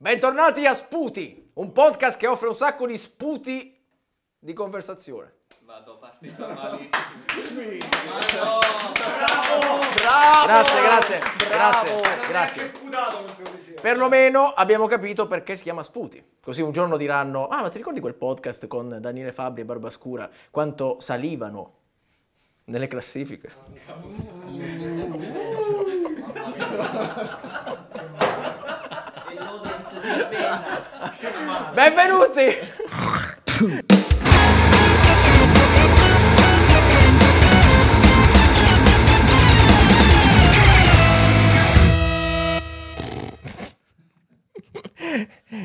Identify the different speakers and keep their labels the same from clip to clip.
Speaker 1: Bentornati a Sputi, un podcast che offre un sacco di sputi di conversazione. Vado, a partita malissimo.
Speaker 2: bravo, bravo! Grazie, grazie, bravo. grazie,
Speaker 1: grazie. Perlomeno abbiamo capito perché si chiama Sputi. Così un giorno diranno, ah ma ti ricordi quel podcast con Daniele Fabri e Barbascura, quanto salivano nelle classifiche? Benvenuti!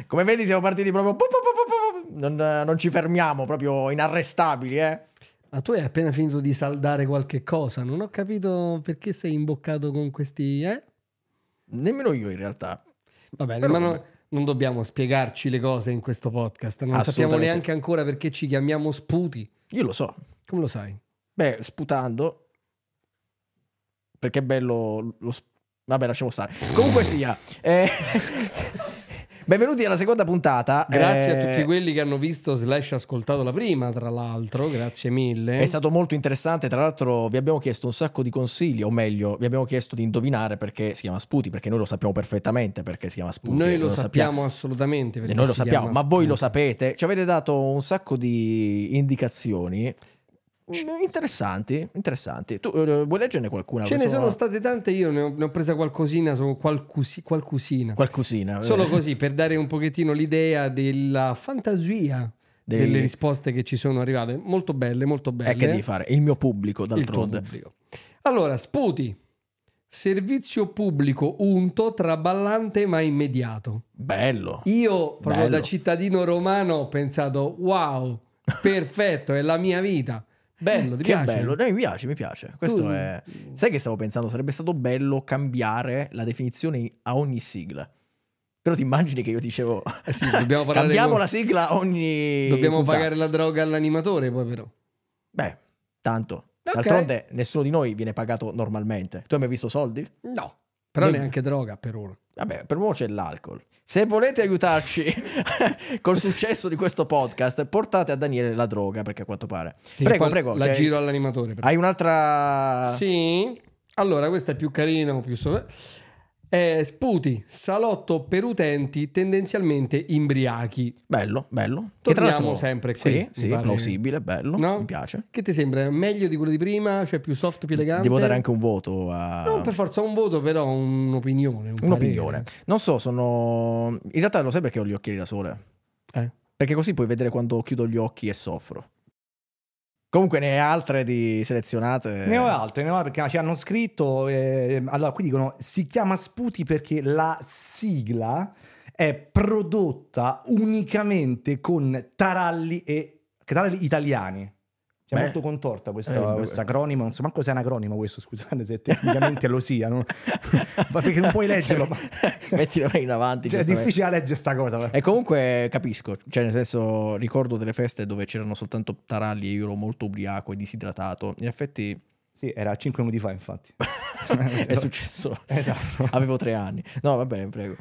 Speaker 1: Come vedi siamo partiti proprio... Non, non, ci fermiamo, proprio
Speaker 3: inarrestabili, eh. Ma tu hai appena finito di saldare qualche cosa, non ho capito perché sei imboccato con questi, eh? Nemmeno io in realtà. Va bene, Però ma non non dobbiamo spiegarci le cose in questo podcast, non sappiamo neanche ancora perché ci chiamiamo sputi. Io lo so. Come lo sai? Beh, sputando, perché è bello lo... Vabbè, lasciamo stare. Comunque sia... Eh...
Speaker 1: Benvenuti alla seconda puntata. Grazie eh... a tutti
Speaker 3: quelli che hanno visto slash ascoltato la prima, tra l'altro, grazie mille. È stato molto interessante, tra l'altro vi abbiamo chiesto un sacco di consigli, o
Speaker 1: meglio, vi abbiamo chiesto di indovinare perché si chiama Sputi, perché noi lo sappiamo perfettamente perché si chiama Sputi. Noi eh, lo, lo sappiamo, sappiamo
Speaker 3: assolutamente. Perché noi lo sappiamo, ma voi lo
Speaker 1: sapete. Ci avete dato un sacco di indicazioni.
Speaker 3: Mm, interessanti,
Speaker 1: interessanti. Tu uh, vuoi leggerne qualcuna? Ce ne sono
Speaker 3: state tante, io ne ho, ne ho presa qualcosina, sono qualcusi, qualcusina. qualcusina eh. solo così, per dare un pochettino l'idea della fantasia dei... delle risposte che ci sono arrivate. Molto belle, molto belle. E che devi fare? Il
Speaker 1: mio pubblico, d'altronde. Pubblico.
Speaker 3: Allora, Sputi. Servizio pubblico unto, traballante ma immediato. Bello. Io, proprio Bello. da cittadino romano, ho pensato, wow, perfetto, è la mia vita Bello, ti che piace? bello. No, mi piace, mi piace. Questo tu... è... Sai che stavo
Speaker 1: pensando? Sarebbe stato bello cambiare la definizione a ogni sigla. Però ti immagini che io dicevo... Eh sì,
Speaker 3: dobbiamo parlare Cambiamo con... la sigla ogni... Dobbiamo puntata. pagare la droga all'animatore poi però.
Speaker 1: Beh, tanto. Okay. D'altronde nessuno di noi viene pagato normalmente. Tu hai mai visto soldi?
Speaker 3: No, però ne... neanche droga per ora.
Speaker 1: Vabbè, per l'uomo c'è l'alcol. Se volete aiutarci col successo di questo podcast, portate a Daniele la droga, perché
Speaker 3: a quanto pare. Sì, prego, prego. La cioè, giro all'animatore. Hai un'altra... Sì. Allora, questa è più carina, o più sopra. Eh, sputi, salotto per utenti tendenzialmente imbriachi. Bello, bello. Torniamo che sempre qui. Sì, sì plausibile, bello, no? mi piace. Che ti sembra? Meglio di quello di prima? Cioè più soft, più elegante? Devo dare anche un voto a... Non per forza un voto, però un'opinione. Un un'opinione. Non so, sono... In
Speaker 1: realtà lo sai perché ho gli occhiali da sole? Eh? Perché così puoi vedere quando chiudo gli occhi e soffro. Comunque ne ho altre di selezionate?
Speaker 4: Ne ho altre, ne ho altre perché ci hanno scritto. Eh, allora, qui dicono si chiama Sputi perché la sigla è prodotta unicamente con taralli, e, taralli italiani. È Beh, molto contorta questa, eh, questo eh. acronimo, non so manco se è un acronimo questo, scusate se tecnicamente lo sia, non... perché non puoi leggerlo. Mettilo in avanti. Cioè, è difficile
Speaker 1: leggere questa cosa. E comunque capisco, cioè nel senso ricordo delle feste dove c'erano soltanto taralli e io ero molto ubriaco e disidratato. In effetti... Sì, era 5 minuti fa infatti. è
Speaker 4: cioè, successo. Esatto. Avevo tre anni. No, va bene, prego.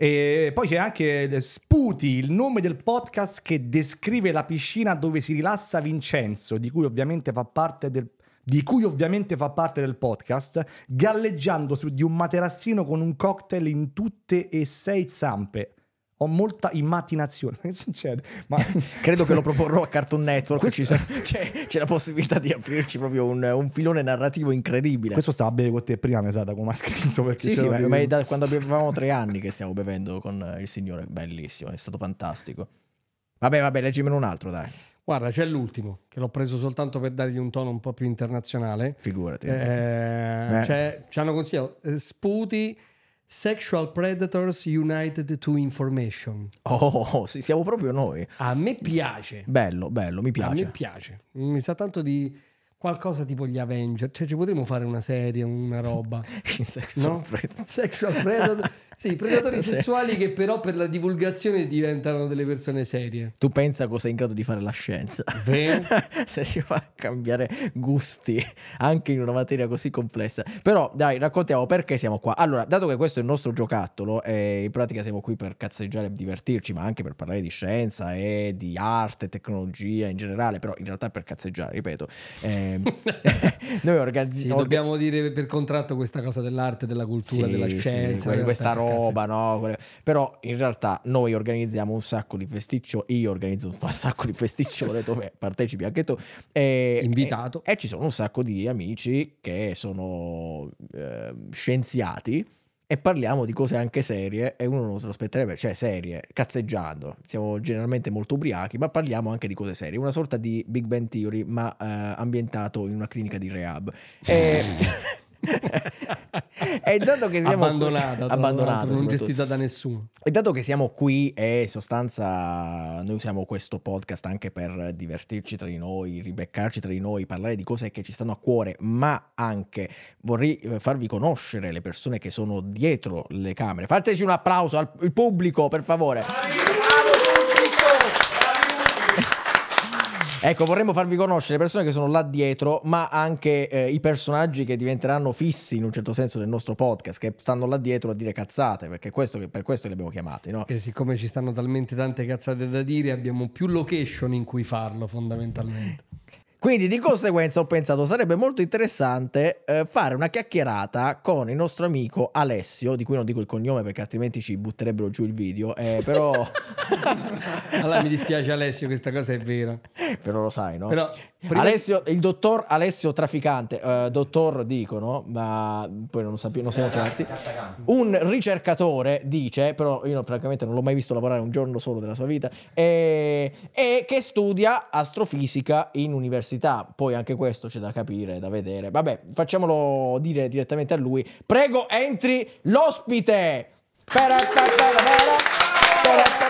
Speaker 4: E poi c'è anche Sputi, il nome del podcast che descrive la piscina dove si rilassa Vincenzo, di cui ovviamente fa parte del di cui ovviamente fa parte del podcast, galleggiando su di un materassino con un cocktail in tutte e sei zampe. Ho molta immatinazione. Che succede? Ma... Credo che lo proporrò a Cartoon Network. Questo...
Speaker 1: C'è, c'è, la possibilità di aprirci proprio un, un, filone narrativo incredibile. Questo stava bene con te prima, mi sa, da come ha scritto. Sì, sì, ma, ma è da quando avevamo tre anni che stiamo bevendo con il signore. Bellissimo, è stato fantastico. Vabbè, vabbè, leggimelo un altro, dai.
Speaker 3: Guarda, c'è l'ultimo, che l'ho preso soltanto per dargli un tono un po' più internazionale. Figurati. Eh, Cioè, ci hanno consigliato eh, Sputi Sexual Predators United to Information. Oh, sì, siamo proprio noi. A me piace. Bello, bello, mi piace. A me piace. Mi sa tanto di qualcosa tipo gli Avenger. Cioè, ci potremmo fare una serie, una roba. sexual, no? predator. sexual Predators. Sì, predatori sessuali che però per la divulgazione diventano delle persone serie. Tu pensa cosa è in grado di fare la scienza?
Speaker 2: Vero?
Speaker 1: Se si fa cambiare gusti anche in una materia così complessa. Però dai, raccontiamo perché siamo qua. Allora, dato che questo è il nostro giocattolo e eh, in pratica siamo qui per cazzeggiare e divertirci, ma anche per parlare di scienza e di arte, tecnologia in generale, però in realtà per cazzeggiare, ripeto. Eh,
Speaker 3: noi organizziamo... Sì, dobbiamo dire per contratto questa cosa dell'arte, della cultura, sì, della scienza. Sì, questa roba roba, no? Però in realtà
Speaker 1: noi organizziamo un sacco di festiccioni, io organizzo un sacco di festiccione dove eh, partecipi anche tu. E, Invitato. E, e, ci sono un sacco di amici che sono eh, scienziati e parliamo di cose anche serie e uno non se lo aspetterebbe, cioè serie, cazzeggiando. Siamo generalmente molto ubriachi, ma parliamo anche di cose serie, una sorta di Big Bang Theory, ma eh, ambientato in una clinica di rehab. E...
Speaker 3: e dato che siamo abbandonata, qui, abbandonata non gestita da nessuno.
Speaker 1: E dato che siamo qui e in sostanza noi usiamo questo podcast anche per divertirci tra di noi, ribeccarci tra di noi, parlare di cose che ci stanno a cuore, ma anche vorrei eh, farvi conoscere le persone che sono dietro le camere. Fateci un applauso al pubblico, per favore. Ecco, vorremmo farvi conoscere le persone che sono là dietro, ma anche eh, i personaggi che diventeranno fissi in un certo senso del nostro podcast, che stanno là dietro a dire cazzate, perché questo, per questo li abbiamo chiamati. No? Che
Speaker 3: siccome ci stanno talmente tante cazzate da dire, abbiamo più location in cui farlo fondamentalmente.
Speaker 1: Quindi di conseguenza ho pensato sarebbe molto interessante eh, fare una chiacchierata con il nostro amico Alessio, di cui non dico il cognome perché altrimenti ci butterebbero giù il video, eh, però...
Speaker 3: allora mi dispiace Alessio, questa cosa è vera. Però lo sai, no?
Speaker 1: Però Prima... Alessio, il dottor Alessio Traficante, eh, dottor dicono, ma poi non, sappiamo, non siamo certi, un ricercatore dice, però io francamente non l'ho mai visto lavorare un giorno solo della sua vita, e, e che studia astrofisica in università, poi anche questo c'è da capire, da vedere, vabbè facciamolo dire direttamente a lui, prego entri l'ospite! Per...
Speaker 2: Per...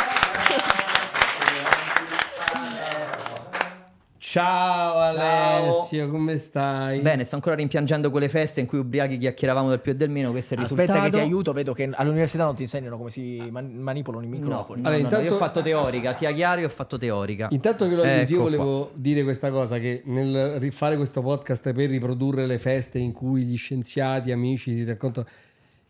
Speaker 5: Ciao Alessio, Ciao. come stai? Bene, sto ancora rimpiangendo quelle feste in cui ubriachi chiacchieravamo del più e del meno, questo è il Aspetta risultato. Aspetta che ti aiuto, vedo che all'università non ti insegnano come si man- manipolano i microfoni. No, no, allora, no, intanto... io ho fatto teorica, sia chiaro, io ho fatto teorica. Intanto che lo aiuti, ecco io volevo
Speaker 3: qua. dire questa cosa, che nel rifare questo podcast per riprodurre le feste in cui gli scienziati, amici si raccontano...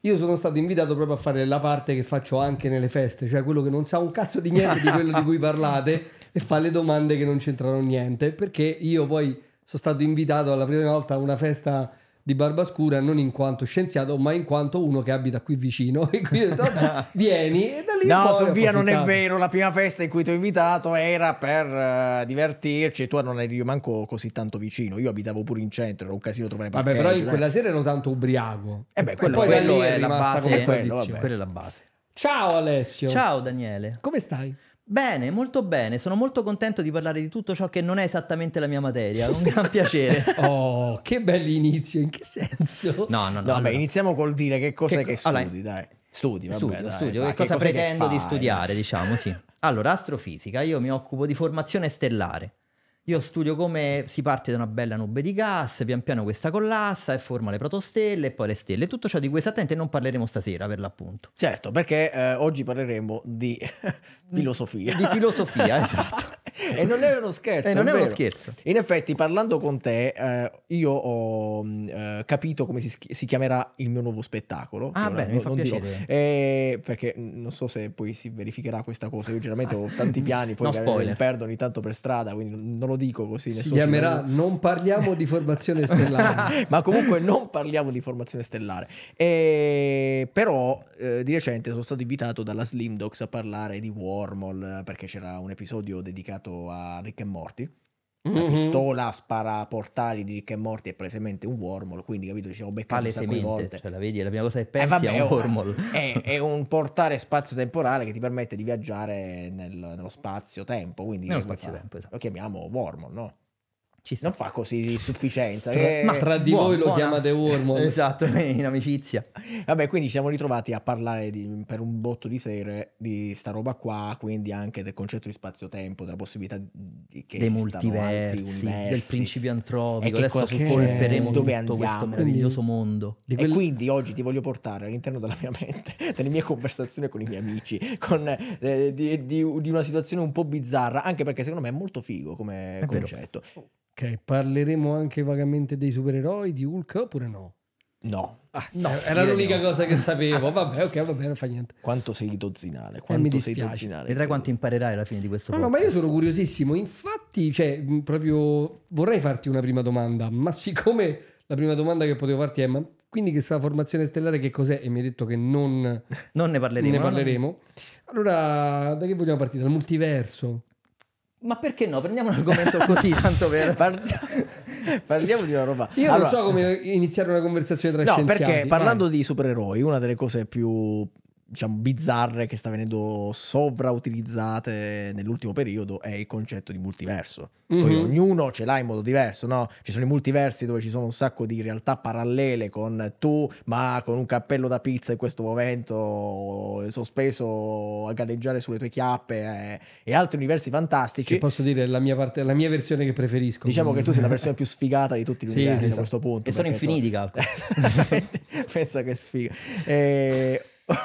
Speaker 3: Io sono stato invitato proprio a fare la parte che faccio anche nelle feste, cioè quello che non sa un cazzo di niente di quello di cui parlate e fa le domande che non c'entrano niente, perché io poi sono stato invitato alla prima volta a una festa di barba scura non in quanto scienziato ma in quanto uno che abita qui vicino e quindi ho detto vieni e da lì no Sofia non è
Speaker 1: vero la prima festa in cui ti ho invitato era per uh, divertirci e tu non eri manco così tanto vicino io abitavo pure in centro era un casino trovare vabbè però io quella eh. sera ero tanto ubriaco
Speaker 2: eh beh, quello, e poi quello da lì è, è la base quello, quella è la base
Speaker 3: ciao Alessio ciao
Speaker 5: Daniele come stai? Bene, molto bene, sono molto contento di parlare di tutto ciò che non è esattamente la mia materia, un gran
Speaker 3: piacere. oh, che bell'inizio, in che senso? No, no, no. no
Speaker 5: vabbè, no. iniziamo col dire che cos'è che, che studi, allora, dai. Studi, vabbè, studio, dai, studio, dai, che, cosa pretendo che di studiare, diciamo, sì. Allora, astrofisica, io mi occupo di formazione stellare. Io studio come si parte da una bella nube di gas, pian piano questa collassa e forma le protostelle e poi le stelle. Tutto ciò di cui esattamente non parleremo stasera, per l'appunto. Certo, perché eh, oggi parleremo di filosofia. Di filosofia, esatto
Speaker 1: e non è uno scherzo. E eh, non è, è uno scherzo. In effetti, parlando con te, eh, io ho mm, eh, capito come si, si, chiamerà il mio nuovo spettacolo. Ah, beh, mi fa piacere. Dico, eh, perché mm, non so se poi si verificherà questa cosa. Io generalmente ho tanti piani, poi no mi perdo ogni tanto per strada, quindi non lo dico così. Si chiamerà
Speaker 3: ci... Non parliamo di formazione stellare.
Speaker 1: Ma comunque non parliamo di formazione stellare. E, però eh, di recente sono stato invitato dalla Slim Dogs a parlare di Wormhole perché c'era un episodio dedicato ispirato a Rick e Morty. La mm-hmm. pistola spara portali di Rick e Morty è palesemente un wormhole, quindi capito, ci ho beccato un sacco di volte.
Speaker 5: Cioè, la vedi, la prima cosa che eh, pensi eh, vabbè, è un wormhole. È,
Speaker 1: è, un portale spazio-temporale che ti permette di viaggiare nel, nello spazio-tempo, quindi nello spazio-tempo, esatto. lo chiamiamo wormhole, no? Non fa così di sufficienza. Tra, che... Eh, ma tra di buona, voi lo buona. chiama The Wormhole. esatto, in amicizia. Vabbè, quindi ci siamo ritrovati a parlare di, per un botto di sere di sta roba qua, quindi anche del concetto di spazio-tempo, della possibilità di, che dei multiversi, universi, del principio antropico, e adesso scolperemo dove tutto andiamo. questo meraviglioso mondo. Di quel... E quindi oggi ti voglio portare all'interno della mia mente, delle mie conversazioni con i miei amici, con, eh, di, di, una situazione un po' bizzarra, anche perché secondo me è molto figo come è concetto.
Speaker 3: Vero Ok, parleremo anche vagamente dei supereroi, di Hulk oppure no? No. Ah, no era l'unica no. cosa che sapevo. Vabbè, ok, vabbè, non fa niente. Quanto sei dozzinale? Eh, quanto eh, sei tozzinale? Vedrai
Speaker 5: quanto imparerai alla fine di questo No, no, ma
Speaker 3: io sono curiosissimo. Infatti, cioè, proprio vorrei farti una prima domanda, ma siccome la prima domanda che potevo farti è ma quindi questa formazione stellare che cos'è? E mi hai detto che non, non ne parleremo. Ne parleremo. Allora, da che vogliamo partire? Dal multiverso?
Speaker 5: Ma perché no? Prendiamo un argomento così, tanto vero. Parliamo di una roba. Io allora, non so come
Speaker 3: iniziare una conversazione tra no, scienziati.
Speaker 2: No, perché parlando
Speaker 1: vai. di supereroi, una delle cose più diciamo, bizzarre che sta venendo sovrautilizzate nell'ultimo periodo è il concetto di multiverso. Mm-hmm. Poi mhm. ognuno ce l'ha in modo diverso, no? Ci sono i multiversi dove ci sono un sacco di realtà parallele con tu, ma con un cappello da pizza in questo momento sospeso a galleggiare
Speaker 3: sulle tue chiappe eh, e altri universi fantastici. Che posso dire la mia, parte, la mia versione che preferisco. Diciamo quindi. che tu sei la versione
Speaker 1: più sfigata di tutti gli sì, universi esatto. a questo punto. E sono infiniti, insomma, calcolo.
Speaker 5: pensa che sfiga. Eh,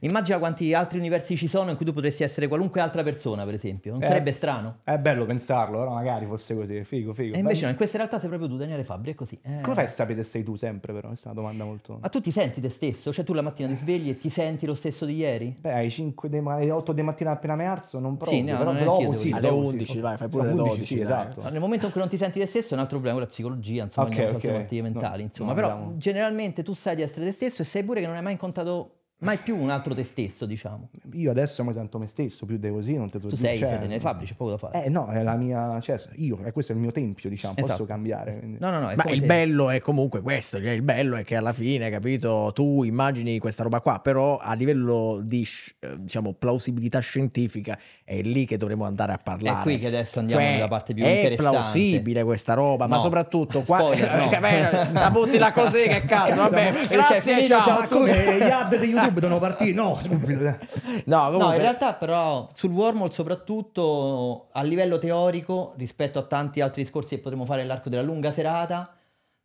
Speaker 5: Immagina quanti altri universi ci sono in cui tu potresti essere qualunque altra persona, per esempio. Non eh, sarebbe strano?
Speaker 4: È bello pensarlo, però magari fosse così. Figo,
Speaker 5: figo. E invece bello. no, in questa realtà sei proprio tu, Daniele Fabri,
Speaker 4: è così. Eh. Come fai a sapere se sei tu sempre, però? Questa è una domanda molto...
Speaker 5: Ma tu ti senti te stesso? Cioè tu la mattina ti svegli e ti senti lo stesso di ieri? Beh, ai 5 de, alle 8 di mattina appena mi alzo non provo, sì, no, però dopo sì. Alle 11, vai, fai pure sì, alle 12. Sì, esatto. Nel momento in cui non ti senti te stesso è un altro problema, la psicologia, insomma, okay, okay. altri okay. mentali, no, insomma. No, però abbiamo... generalmente tu sai di essere te stesso e sai pure che non hai mai incontrato mai più un altro te stesso, diciamo.
Speaker 4: Io adesso mi sento me stesso, più di così non te lo dico. Tu sei, cioè, sei nelle fabbriche, c'è poco da fare. Eh no, è la mia, cioè, io, è questo è il mio tempio, diciamo, esatto. posso cambiare.
Speaker 5: No, no, no. Ma il
Speaker 4: sei.
Speaker 1: bello è comunque questo, cioè il bello è che alla fine, capito, tu immagini questa roba qua, però a livello di, eh, diciamo, plausibilità scientifica è lì che dovremmo andare a parlare. È qui che adesso andiamo cioè, nella parte più è interessante. È plausibile questa roba, no. ma soprattutto qua... Spoiler, no.
Speaker 5: Eh, la buttila così, che cazzo, esatto. vabbè, grazie, ciao, ciao a tutti. Eh,
Speaker 4: subito devono partire. No, subito.
Speaker 5: No, comunque... no, in realtà però sul wormhole soprattutto a livello teorico rispetto a tanti altri discorsi che potremmo fare nell'arco della lunga serata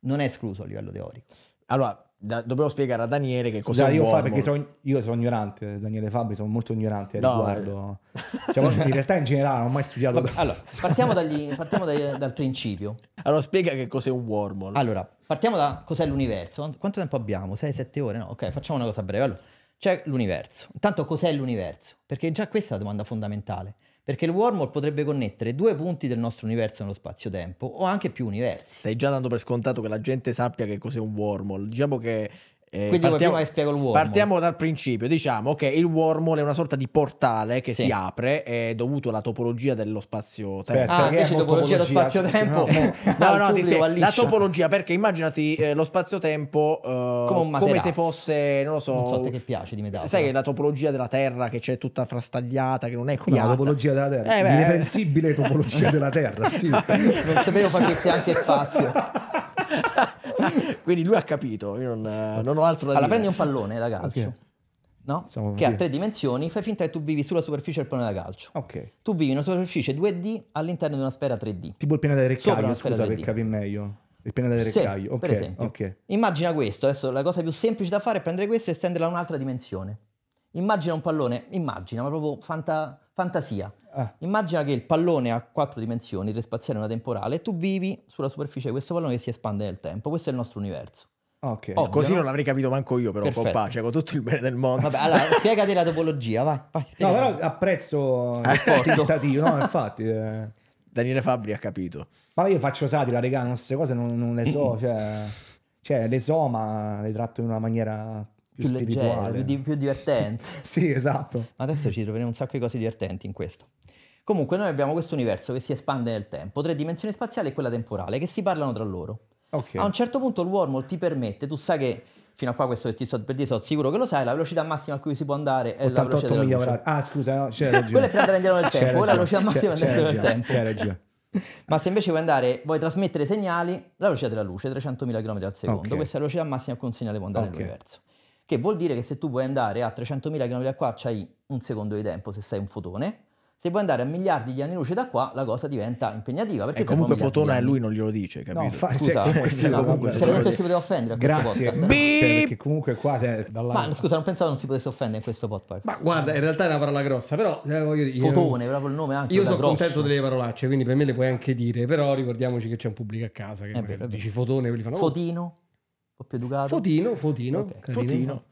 Speaker 5: non è escluso a livello teorico. Allora, da, dobbiamo spiegare a Daniele che cos'è Dai, io fa perché sono,
Speaker 4: io sono ignorante, Daniele e Fabri sono molto ignorante no, riguardo. Eh. Cioè, in realtà in generale non ho
Speaker 5: mai studiato. allora, partiamo, dagli, partiamo dai, dal principio. Allora, spiega che cos'è un wormhole. Allora, Partiamo da cos'è l'universo. Quanto tempo abbiamo? 6-7 ore? No, ok, facciamo una cosa breve. Allora, c'è l'universo. Intanto cos'è l'universo? Perché già questa è la domanda fondamentale. Perché il wormhole potrebbe connettere due punti del nostro universo nello spazio-tempo o anche più universi. Stai già dando per scontato che la gente sappia che cos'è un wormhole. Diciamo che eh, Quindi partiamo, prima spiego il wormhole. Partiamo dal
Speaker 1: principio, diciamo che il wormhole è una sorta di portale che sì. si apre è dovuto alla topologia dello spazio-tempo. Ah, invece topologia dello spazio-tempo. No, no, no, no la topologia perché immaginati eh, lo spazio-tempo eh, come, come, se fosse, non lo so, non so te che piace di metà. Sai che la topologia della Terra che c'è tutta frastagliata, che non è come piatta. la topologia della Terra, eh, beh.
Speaker 4: Eh. topologia della Terra, sì. non sapevo
Speaker 1: facesse anche spazio.
Speaker 5: Quindi lui ha capito, io non, eh, non ho altro da allora, dire. Allora prendi un pallone da calcio. Okay. No? che ha tre dimensioni, fai finta che tu vivi sulla superficie del pallone da calcio. Okay. Tu vivi in una superficie 2D all'interno di una sfera 3D.
Speaker 4: Tipo il pianeta del reccaio, scusa per capire meglio. Il pianeta del reccaio, sì, okay. per esempio. Okay.
Speaker 5: Immagina questo, adesso la cosa più semplice da fare è prendere questo e estenderla a un'altra dimensione. Immagina un pallone, immagina, ma proprio fanta Fantasia. Ah. Immagina che il pallone ha quattro dimensioni, tre spaziali e una temporale, e tu vivi sulla superficie di questo pallone che si espande nel tempo. Questo è il nostro universo. Ok. Ovvio, Così no? non l'avrei capito manco io, però Perfetto. con pace, con tutto il bene del mondo. Vabbè, allora, spiegate la topologia, vai. vai no, però apprezzo il eh, tentativo, no,
Speaker 4: infatti. Eh. Daniele Fabri ha capito. Ma io faccio satira, regà, queste cose non, non le so,
Speaker 5: cioè, cioè le so, ma le tratto in una maniera più, leggero, più, di, più divertente. sì, esatto. Ma adesso ci troveremo un sacco di cose divertenti in questo. Comunque noi abbiamo questo universo che si espande nel tempo, tre dimensioni spaziali e quella temporale, che si parlano tra loro. Okay. A un certo punto il wormhole ti permette, tu sai che fino a qua questo che ti sto per dire, sono sicuro che lo sai, la velocità massima a cui si può andare è la velocità della luce.
Speaker 4: Ah, scusa, no, c'è ragione. Quella è per andare indietro nel tempo, quella è la velocità massima c'era, indietro nel tempo. C'è ragione.
Speaker 5: Ma se invece vuoi andare, vuoi trasmettere segnali, la velocità della luce, è 300.000 km al secondo, okay. questa è la velocità massima a cui un segnale può andare okay. nell'universo che vuol dire che se tu vuoi andare a 300.000 km da qua c'hai un secondo di tempo se sei un fotone, se vuoi andare a miliardi di anni luce da qua, la cosa diventa impegnativa. Perché e comunque fotone e lui
Speaker 4: non glielo dice, capito? No, fa, scusa, cioè,
Speaker 5: no, comunque, se detto si poteva offendere. Grazie. Perché comunque qua... Cioè, dalla... Ma scusa, non pensavo non si potesse offendere in questo podcast. Ma
Speaker 3: guarda, in realtà è una parola grossa, però... Eh, voglio dire, Fotone, proprio il nome anche Io sono grossa. contento delle parolacce, quindi per me le puoi anche dire, però ricordiamoci che c'è un pubblico a casa che eh, beh, dici Fotone, quelli fanno... Oh. Fotino. Oh po' più educato. Fotino, fotino. Okay. fotino.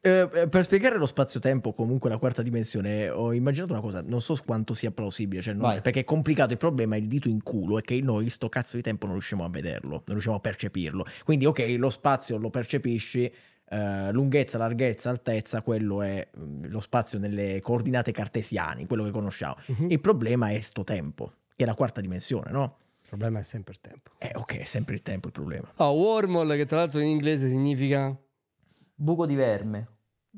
Speaker 3: Eh, per
Speaker 1: spiegare lo spazio-tempo, comunque la quarta dimensione, ho immaginato una cosa, non so quanto sia plausibile, cioè non, perché è complicato, il problema è il dito in culo, è che noi sto cazzo di tempo non riusciamo a vederlo, non riusciamo a percepirlo. Quindi ok, lo spazio lo percepisci, Uh, lunghezza, larghezza, altezza, quello è mm, lo spazio nelle coordinate cartesiane, quello che conosciamo. Uh-huh. Il problema è sto tempo, che è la quarta dimensione, no? Il problema è sempre il tempo. Eh, ok, è sempre il tempo il problema.
Speaker 3: Oh, wormhole, che tra l'altro in inglese significa... Buco di verme.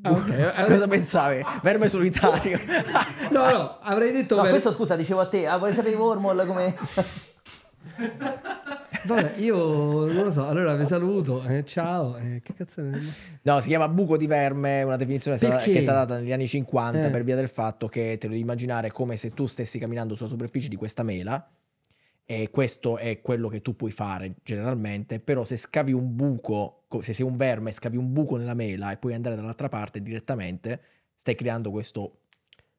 Speaker 3: Ah, okay. Eh, cosa pensavi? Verme solitario. no, no, avrei detto... No, ver... questo scusa,
Speaker 5: dicevo a te, ah, vuoi sapere wormhole come...
Speaker 3: Vabbè, io non lo so. Allora vi saluto. Eh, ciao. Eh, che cazzo è?
Speaker 1: No, si chiama buco di verme, una definizione Perché? che è stata data negli anni 50 eh. per via del fatto che te lo devi immaginare come se tu stessi camminando sulla superficie di questa mela e questo è quello che tu puoi fare generalmente, però se scavi un buco, se sei un verme, scavi un buco nella mela e puoi andare dall'altra parte direttamente,
Speaker 5: stai creando questo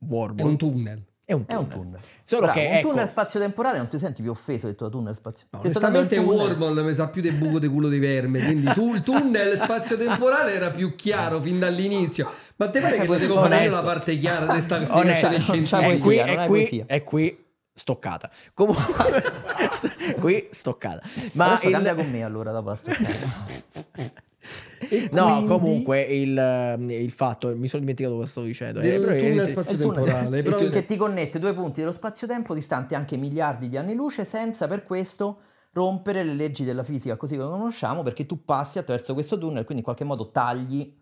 Speaker 5: wormhole. È un tunnel. È un tunnel. È un tunnel. Solo Bravo, che, un ecco... tunnel spazio-temporale non ti senti
Speaker 3: più offeso del tuo tunnel spazio-temporale. No, onestamente Wormhole mi sa più del buco di culo dei verme, quindi tu, il tunnel spazio-temporale era più chiaro fin dall'inizio. Ma te pare eh, che la devo fare la parte chiara di questa spiegazione scientifica? È qui, qui, è qui eh
Speaker 1: stoccata. Comunque, qui stoccata. Ma il... cambia con me allora dopo la stoccata. no, quindi... comunque il, ehm, il, fatto, mi sono dimenticato cosa stavo dicendo. Del eh, tunnel spazio-temporale. Il tunnel, che
Speaker 5: ti connette due punti dello spazio-tempo distanti anche miliardi di anni luce senza per questo rompere le leggi della fisica così come conosciamo perché tu passi attraverso questo tunnel, quindi in qualche modo tagli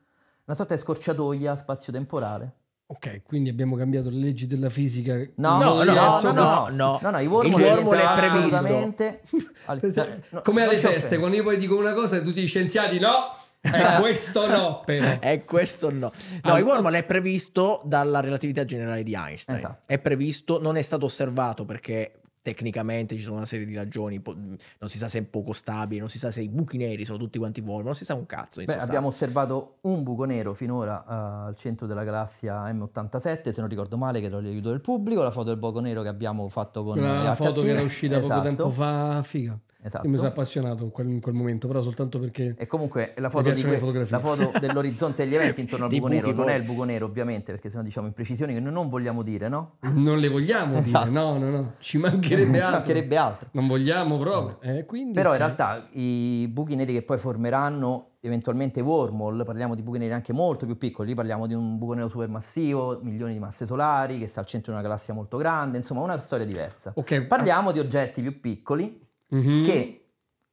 Speaker 5: una sorta di scorciatoia
Speaker 3: spazio-temporale. Ok, quindi abbiamo cambiato le leggi della fisica. No,
Speaker 5: no, no, no, no, no, no, no, i wormhole, il wormhole è previsto. Al... no, Come alle feste, quando io poi
Speaker 3: dico una cosa e tutti gli scienziati no, è eh. questo no però. è questo no. No, allora... il
Speaker 1: wormhole è previsto dalla relatività generale di Einstein. Esatto. È previsto, non è stato osservato perché tecnicamente ci sono una serie di ragioni, non si sa se è poco stabile, non si sa se i buchi neri sono tutti quanti buoni, non si sa un cazzo. Beh, abbiamo
Speaker 5: osservato un buco nero finora uh, al centro della galassia M87, se non ricordo male, che era l'aiuto del pubblico, la foto del buco nero che abbiamo fatto con... La foto che era uscita esatto. poco tempo
Speaker 3: fa, figa. Esatto. mi sono appassionato in quel, in quel, momento, però soltanto perché... E comunque la foto, que- la foto
Speaker 5: dell'orizzonte degli eventi intorno al buco nero, poi. non è il buco nero ovviamente, perché sennò diciamo imprecisioni che noi non vogliamo dire, no?
Speaker 3: Non le vogliamo esatto. dire, no, no, no, ci mancherebbe, ci altro. mancherebbe altro. Non vogliamo proprio. No. Eh, eh, quindi, però in realtà
Speaker 5: i buchi neri che poi formeranno eventualmente wormhole, parliamo di buchi neri anche molto più piccoli, parliamo di un buco nero supermassivo, milioni di masse solari, che sta al centro di una galassia molto grande, insomma una storia diversa. Okay. Parliamo di oggetti più piccoli mm-hmm. che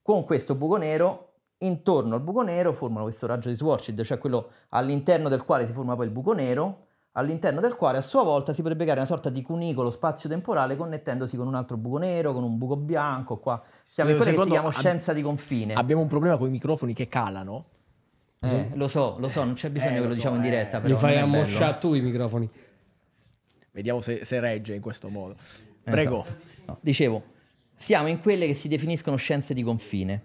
Speaker 5: con questo buco nero, intorno al buco nero formano questo raggio di Schwarzschild, cioè quello all'interno del quale si forma poi il buco nero, all'interno del quale a sua volta si potrebbe creare una sorta di cunicolo spazio-temporale connettendosi con un altro buco nero, con un buco bianco, qua siamo in quella che si chiama ab- di confine. Abbiamo un problema con i microfoni che calano. Eh, lo so, lo so, non c'è bisogno eh, che lo, lo diciamo so, in eh. diretta. Però, li
Speaker 3: fai ammosciare tu i microfoni. Vediamo se, se, regge in questo modo. Eh,
Speaker 1: Prego.
Speaker 5: Esatto. No, dicevo, siamo in quelle che si definiscono scienze di confine.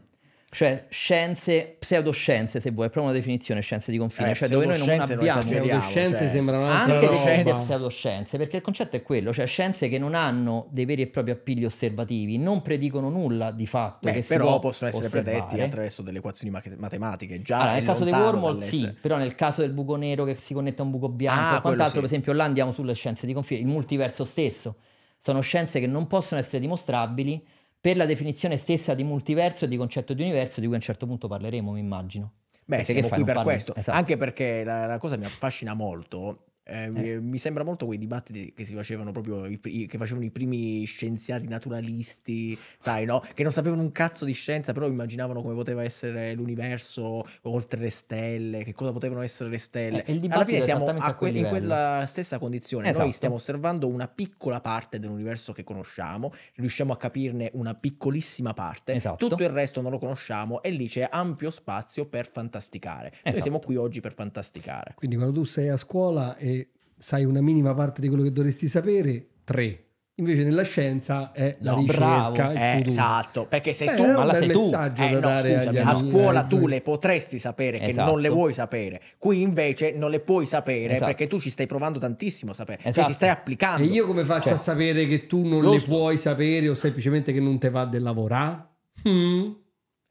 Speaker 5: Cioè scienze, pseudoscienze se vuoi, è proprio una definizione scienze di confine, eh, cioè dove noi non abbiamo... Non pseudoscienze cioè, sembrano anche roba. pseudoscienze, perché il concetto è quello, cioè scienze che non hanno dei veri e propri appigli osservativi, non predicono nulla di fatto Beh, però possono essere osservare. predetti
Speaker 1: attraverso delle equazioni matematiche, già allora, nel caso dei Wormhole sì,
Speaker 5: però nel caso del buco nero che si connette a un buco bianco ah, quant'altro, sì. per esempio là andiamo sulle scienze di confine, il multiverso stesso sono scienze che non possono essere dimostrabili per la definizione stessa di multiverso e di concetto di universo di cui a un certo punto parleremo, mi immagino. Beh, perché siamo qui per parli? questo, esatto. anche perché la, la, cosa mi affascina
Speaker 1: molto eh, eh. Mi sembra molto quei dibattiti che si facevano proprio, i, che facevano i primi scienziati naturalisti, sai, no? Che non sapevano un cazzo di scienza, però immaginavano come poteva essere l'universo oltre le stelle, che cosa potevano essere le stelle. Eh, Alla fine siamo a que- in quella stessa condizione. Esatto. Noi stiamo osservando una piccola parte dell'universo che conosciamo, riusciamo a capirne una piccolissima parte, esatto. tutto il resto non lo conosciamo e lì c'è ampio spazio per fantasticare. Esatto. Noi siamo qui oggi per fantasticare.
Speaker 3: Quindi quando tu sei a scuola e sai una minima parte di quello che dovresti sapere, tre. Invece nella scienza è la no, ricerca, bravo, eh, esatto, perché se Beh, tu, ma la sei tu, eh, no, scusami, a scuola tu
Speaker 1: eh, le potresti sapere esatto. che non le esatto. vuoi sapere, qui invece non le puoi sapere esatto. perché tu ci stai provando tantissimo a sapere, esatto. cioè ti esatto. stai
Speaker 3: applicando. E io come faccio cioè, a sapere che tu non le puoi sapere o semplicemente che non te va del lavorare? Mm.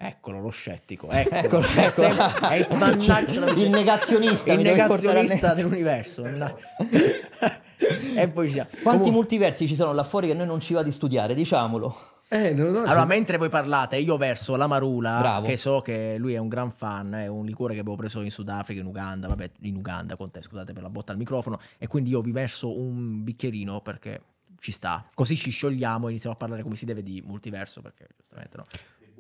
Speaker 3: Eccolo lo scettico, eccolo, eccolo, è, il, mannaggia,
Speaker 5: il negazionista, il negazionista
Speaker 1: dell'universo. e
Speaker 5: poi ci siamo. Quanti Comunque... multiversi ci sono là fuori che noi non ci va di studiare, diciamolo.
Speaker 3: Eh, non, non, allora,
Speaker 5: mentre voi parlate, io verso la Marula, Bravo. che
Speaker 1: so che lui è un gran fan, è un liquore che avevo preso in Sudafrica, in Uganda, vabbè, in Uganda con te, scusate per la botta al microfono, e quindi io vi verso un bicchierino perché ci sta. Così ci
Speaker 5: sciogliamo e iniziamo a parlare come si deve di multiverso, perché giustamente
Speaker 3: no.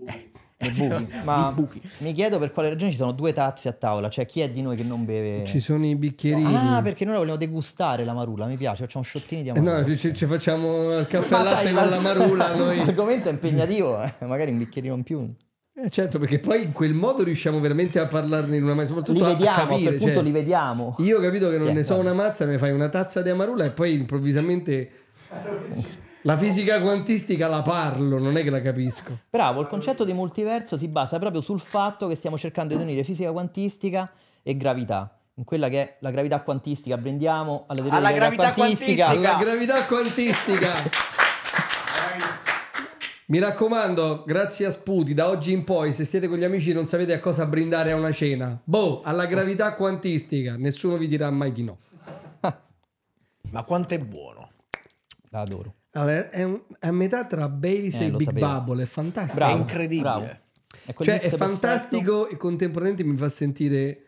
Speaker 2: Eh. Eh, buchi. Ma
Speaker 3: buchi.
Speaker 5: mi chiedo per quale ragione ci sono due tazze a tavola, cioè chi è di noi che non beve? Ci
Speaker 3: sono i bicchierini. Ah,
Speaker 5: perché noi la vogliamo degustare la marula, mi piace, facciamo shottini di amarula. Eh,
Speaker 3: no, ci, ci facciamo il caffè Ma
Speaker 5: latte con la marula noi. L'argomento è impegnativo, eh. magari un bicchierino in più.
Speaker 3: Eh certo, perché poi in quel modo riusciamo veramente a parlarne in una maniera soprattutto li vediamo, a capire, appunto cioè, li vediamo. Io ho capito che non yeah, ne so ecco. una mazza, mi fai una tazza di amarula e poi improvvisamente La fisica quantistica la parlo, non è che la capisco. Bravo, il concetto di multiverso si basa proprio
Speaker 5: sul fatto che stiamo cercando di unire fisica quantistica e gravità. In quella che è la gravità
Speaker 3: quantistica, prendiamo alla teoria alla della gravità quantistica. quantistica. Alla gravità quantistica. Mi raccomando, grazie a Sputi, da oggi in poi, se siete con gli amici non sapete a cosa brindare a una cena. Boh, alla gravità quantistica, nessuno vi dirà mai di no. Ma quanto è buono. L'adoro. Allora, è, un, è, a metà tra Baileys eh, e Big sapevo. Bubble, è fantastico. Bravo, è incredibile. Bravo. È cioè, è fantastico e contemporaneamente mi fa sentire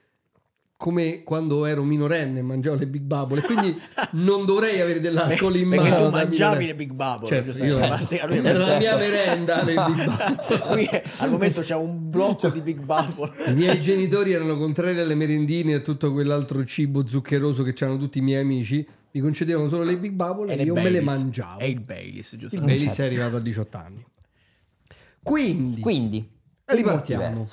Speaker 3: come quando ero minorenne e mangiavo le Big Bubble quindi non dovrei avere dell'alcol in mano perché tu mangiavi le Big Bubble certo, io, era certo. la mia merenda le Big Bubble qui
Speaker 1: al momento c'è un blocco
Speaker 3: di Big Bubble i miei genitori erano contrari alle merendine e a tutto quell'altro cibo zuccheroso che c'erano tutti i miei amici mi concedevano solo le Big Bubble e, e io Baileys. me le mangiavo. E il Baileys, giusto? Il Baileys certo. è arrivato a 18 anni. Quindi, Quindi ripartiamo.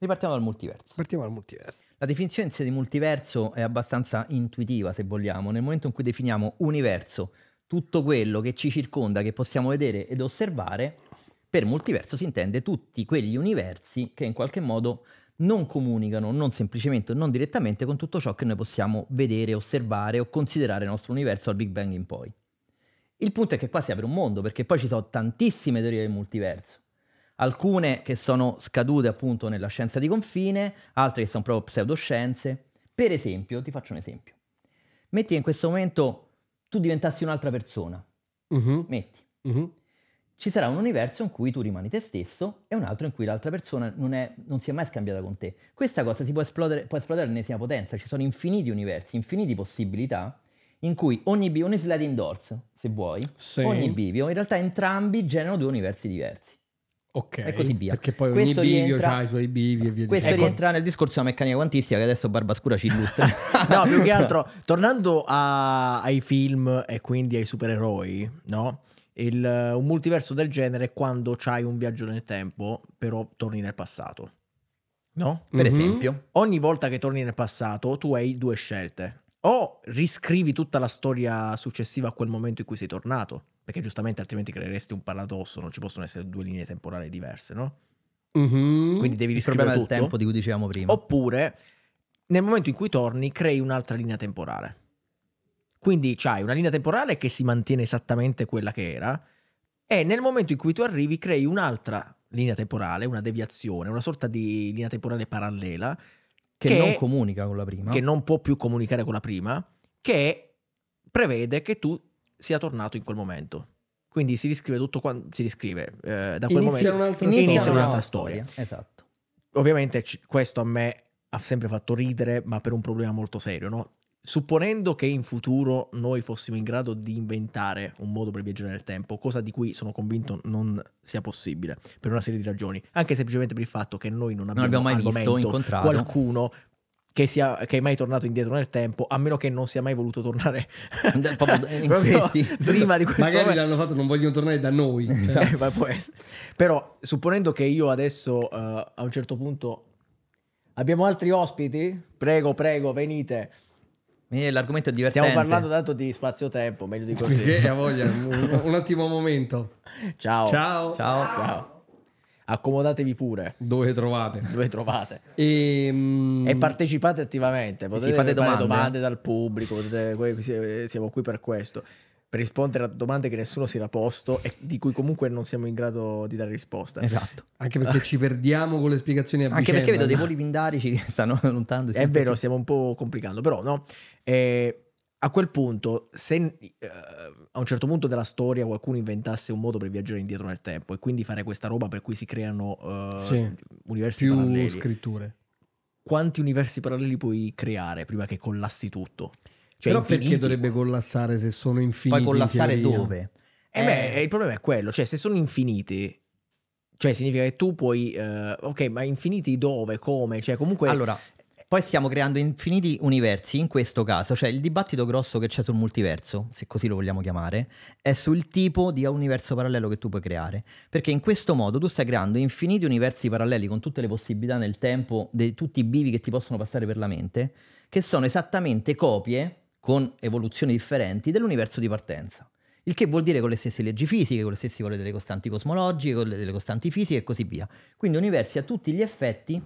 Speaker 5: Ripartiamo dal multiverso. Partiamo dal multiverso. La definizione di multiverso è abbastanza intuitiva, se vogliamo. Nel momento in cui definiamo universo, tutto quello che ci circonda, che possiamo vedere ed osservare, per multiverso si intende tutti quegli universi che in qualche modo non comunicano, non semplicemente o non direttamente, con tutto ciò che noi possiamo vedere, osservare o considerare il nostro universo al Big Bang in poi. Il punto è che qua si apre un mondo, perché poi ci sono tantissime teorie del multiverso. Alcune che sono scadute appunto nella scienza di confine, altre che sono proprio pseudoscienze. Per esempio, ti faccio un esempio. Metti che in questo momento tu diventassi un'altra persona. Uh-huh. Metti. Uh-huh ci sarà un universo in cui tu rimani te stesso e un altro in cui l'altra persona non, è, non si è mai scambiata con te. Questa cosa si può esplodere, può esplodere all'ennesima potenza, ci sono infiniti universi, infiniti possibilità in cui ogni bivio, ogni sliding doors, se vuoi, sì. ogni bivio, in realtà entrambi generano due universi diversi. Ok, e così via. Perché poi questo ogni bivio rientra... ha i suoi bivi e via Questo ecco. rientra nel discorso della meccanica quantistica che adesso Barbascura ci illustra. no, più che altro,
Speaker 1: tornando a, ai film e quindi ai supereroi, no? Il, un multiverso del genere quando c'hai un viaggio nel tempo, però torni nel passato. No? Per mm-hmm. esempio. Ogni volta che torni nel passato, tu hai due scelte. O riscrivi tutta la storia successiva a quel momento in cui sei tornato, perché giustamente altrimenti creeresti un paradosso, non ci possono essere due linee temporali diverse, no?
Speaker 2: Mm-hmm. Quindi devi riscrivere il, il tempo di
Speaker 1: cui dicevamo prima. Oppure, nel momento in cui torni, crei un'altra linea temporale. Quindi c'hai una linea temporale che si mantiene esattamente quella che era e nel momento in cui tu arrivi crei un'altra linea temporale, una deviazione, una sorta di linea temporale parallela
Speaker 5: che, che non comunica
Speaker 1: con la prima. Che non può più comunicare con la prima, che prevede che tu sia tornato in quel momento. Quindi si riscrive tutto quando si riscrive eh, da quel inizia momento un'altra inizia un'altra storia. storia. Esatto. Ovviamente c- questo a me ha sempre fatto ridere, ma per un problema molto serio, no? Supponendo che in futuro noi fossimo in grado di inventare un modo per viaggiare nel tempo, cosa di cui sono convinto non sia possibile per una serie di ragioni, anche semplicemente per il fatto che noi
Speaker 2: non abbiamo, non abbiamo mai visto, incontrato
Speaker 1: qualcuno che, sia, che, è mai tornato indietro nel tempo, a meno che non sia mai voluto tornare da, proprio prima di questo. Magari l'hanno fatto, non vogliono tornare da noi. Cioè. Però supponendo che io adesso uh, a un certo punto abbiamo altri ospiti, prego, prego, venite. L'argomento è divertente. Stiamo parlando tanto di spazio-tempo, meglio di così. Perché ha voglia, un, un,
Speaker 3: attimo momento. Ciao. Ciao. Ciao. Ciao. Accomodatevi pure. Dove trovate. Dove trovate. E, ehm, e partecipate
Speaker 1: attivamente. Potete sì, fate domande. domande dal pubblico. Potete... siamo qui per questo per rispondere a domande che nessuno si era posto e di cui comunque non siamo in grado di dare risposta. Esatto.
Speaker 3: Anche perché ci perdiamo con le spiegazioni a Anche vicenda. perché vedo dei voli pindarici che stanno allontanando. È vero,
Speaker 1: stiamo un po' complicando, però no. Eh, a quel punto, se eh, a un certo punto della storia qualcuno inventasse un modo per viaggiare indietro nel tempo e quindi fare questa roba per cui si creano eh, sì,
Speaker 3: universi più paralleli. scritture.
Speaker 1: Quanti universi paralleli puoi creare prima che collassi
Speaker 3: tutto? Cioè Però infiniti. perché dovrebbe collassare se sono infiniti? Poi collassare in dove?
Speaker 1: Eh, eh beh, il problema è quello, cioè se sono infiniti, cioè significa che tu puoi... Uh, ok, ma infiniti dove? Come? Cioè comunque... Allora,
Speaker 5: poi stiamo creando infiniti universi in questo caso, cioè il dibattito grosso che c'è sul multiverso, se così lo vogliamo chiamare, è sul tipo di universo parallelo che tu puoi creare, perché in questo modo tu stai creando infiniti universi paralleli con tutte le possibilità nel tempo di tutti i bivi che ti possono passare per la mente, che sono esattamente copie con evoluzioni differenti dell'universo di partenza. Il che vuol dire con le stesse leggi fisiche, con le stesse valori delle costanti cosmologiche, con le delle costanti fisiche e così via. Quindi universi a tutti gli effetti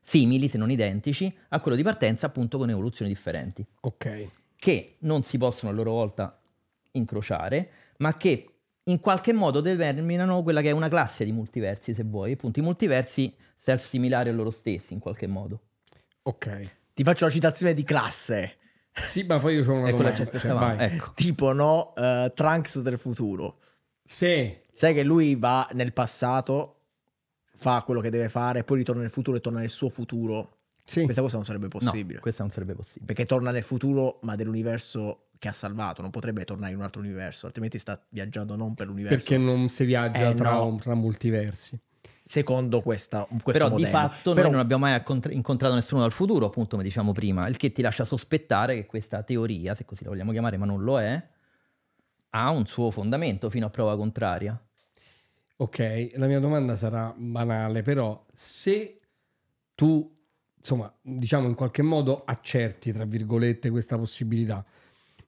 Speaker 5: simili, se non identici, a quello di partenza appunto con evoluzioni differenti. Ok. Che non si possono a loro volta incrociare, ma che in qualche modo determinano quella che è una classe di multiversi, se vuoi. Appunto, i multiversi self-similari a loro stessi, in qualche modo. Ok. Ti faccio la citazione di classe. Sì,
Speaker 3: ma poi io ho una ecco domanda. Cioè, ecco.
Speaker 5: Tipo, no, uh, Trunks del
Speaker 1: futuro. Sì. Sai che lui va nel passato, fa quello che deve fare, poi ritorna nel futuro e torna nel suo futuro. Sì. Questa cosa non sarebbe possibile.
Speaker 5: No, questa non sarebbe possibile. Perché
Speaker 1: torna nel futuro, ma dell'universo che ha salvato. Non potrebbe tornare in un altro universo, altrimenti sta
Speaker 5: viaggiando non per l'universo. Perché non si viaggia eh, tra, no.
Speaker 3: tra multiversi
Speaker 5: secondo questa, questo Però modello. di fatto Però... noi non abbiamo mai incontrato nessuno dal futuro, appunto come diciamo prima, il che ti lascia sospettare che questa teoria, se così la vogliamo chiamare, ma non lo è, ha un suo fondamento
Speaker 3: fino a prova contraria. Ok, la mia domanda sarà banale, però se tu, insomma, diciamo in qualche modo accerti, tra virgolette, questa possibilità,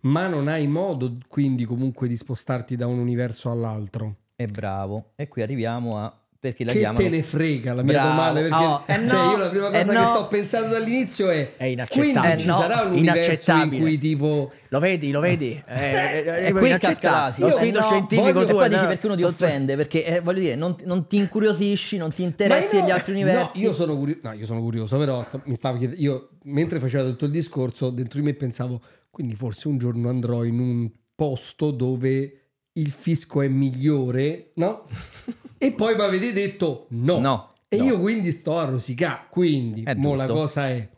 Speaker 3: ma non hai modo quindi comunque di spostarti da un universo all'altro. E bravo, e qui arriviamo a
Speaker 5: perché la che chiamano. te ne frega la mia Bravo. domanda? Perché oh, eh cioè, no, cioè io la prima eh cosa eh no. che sto
Speaker 3: pensando dall'inizio è: è inaccettabile. Quindi eh ci no, sarà
Speaker 5: un inaccettabile. in
Speaker 1: cui tipo. Lo vedi, lo vedi? Eh, eh è qui inaccettabile Lo spirito scientifico voglio, tu. E poi dici perché
Speaker 5: uno ti offende? Perché voglio dire, non, non, ti incuriosisci, non ti interessi agli altri universi.
Speaker 3: io sono, curio- no, io sono curioso, però sto, mi stavo chiedendo. Io mentre facevo tutto il discorso, dentro di me pensavo: quindi forse un giorno andrò in un posto dove il fisco è migliore, no? E poi mi avete detto no. no e no. io quindi sto a rosicà. Quindi, mo la cosa è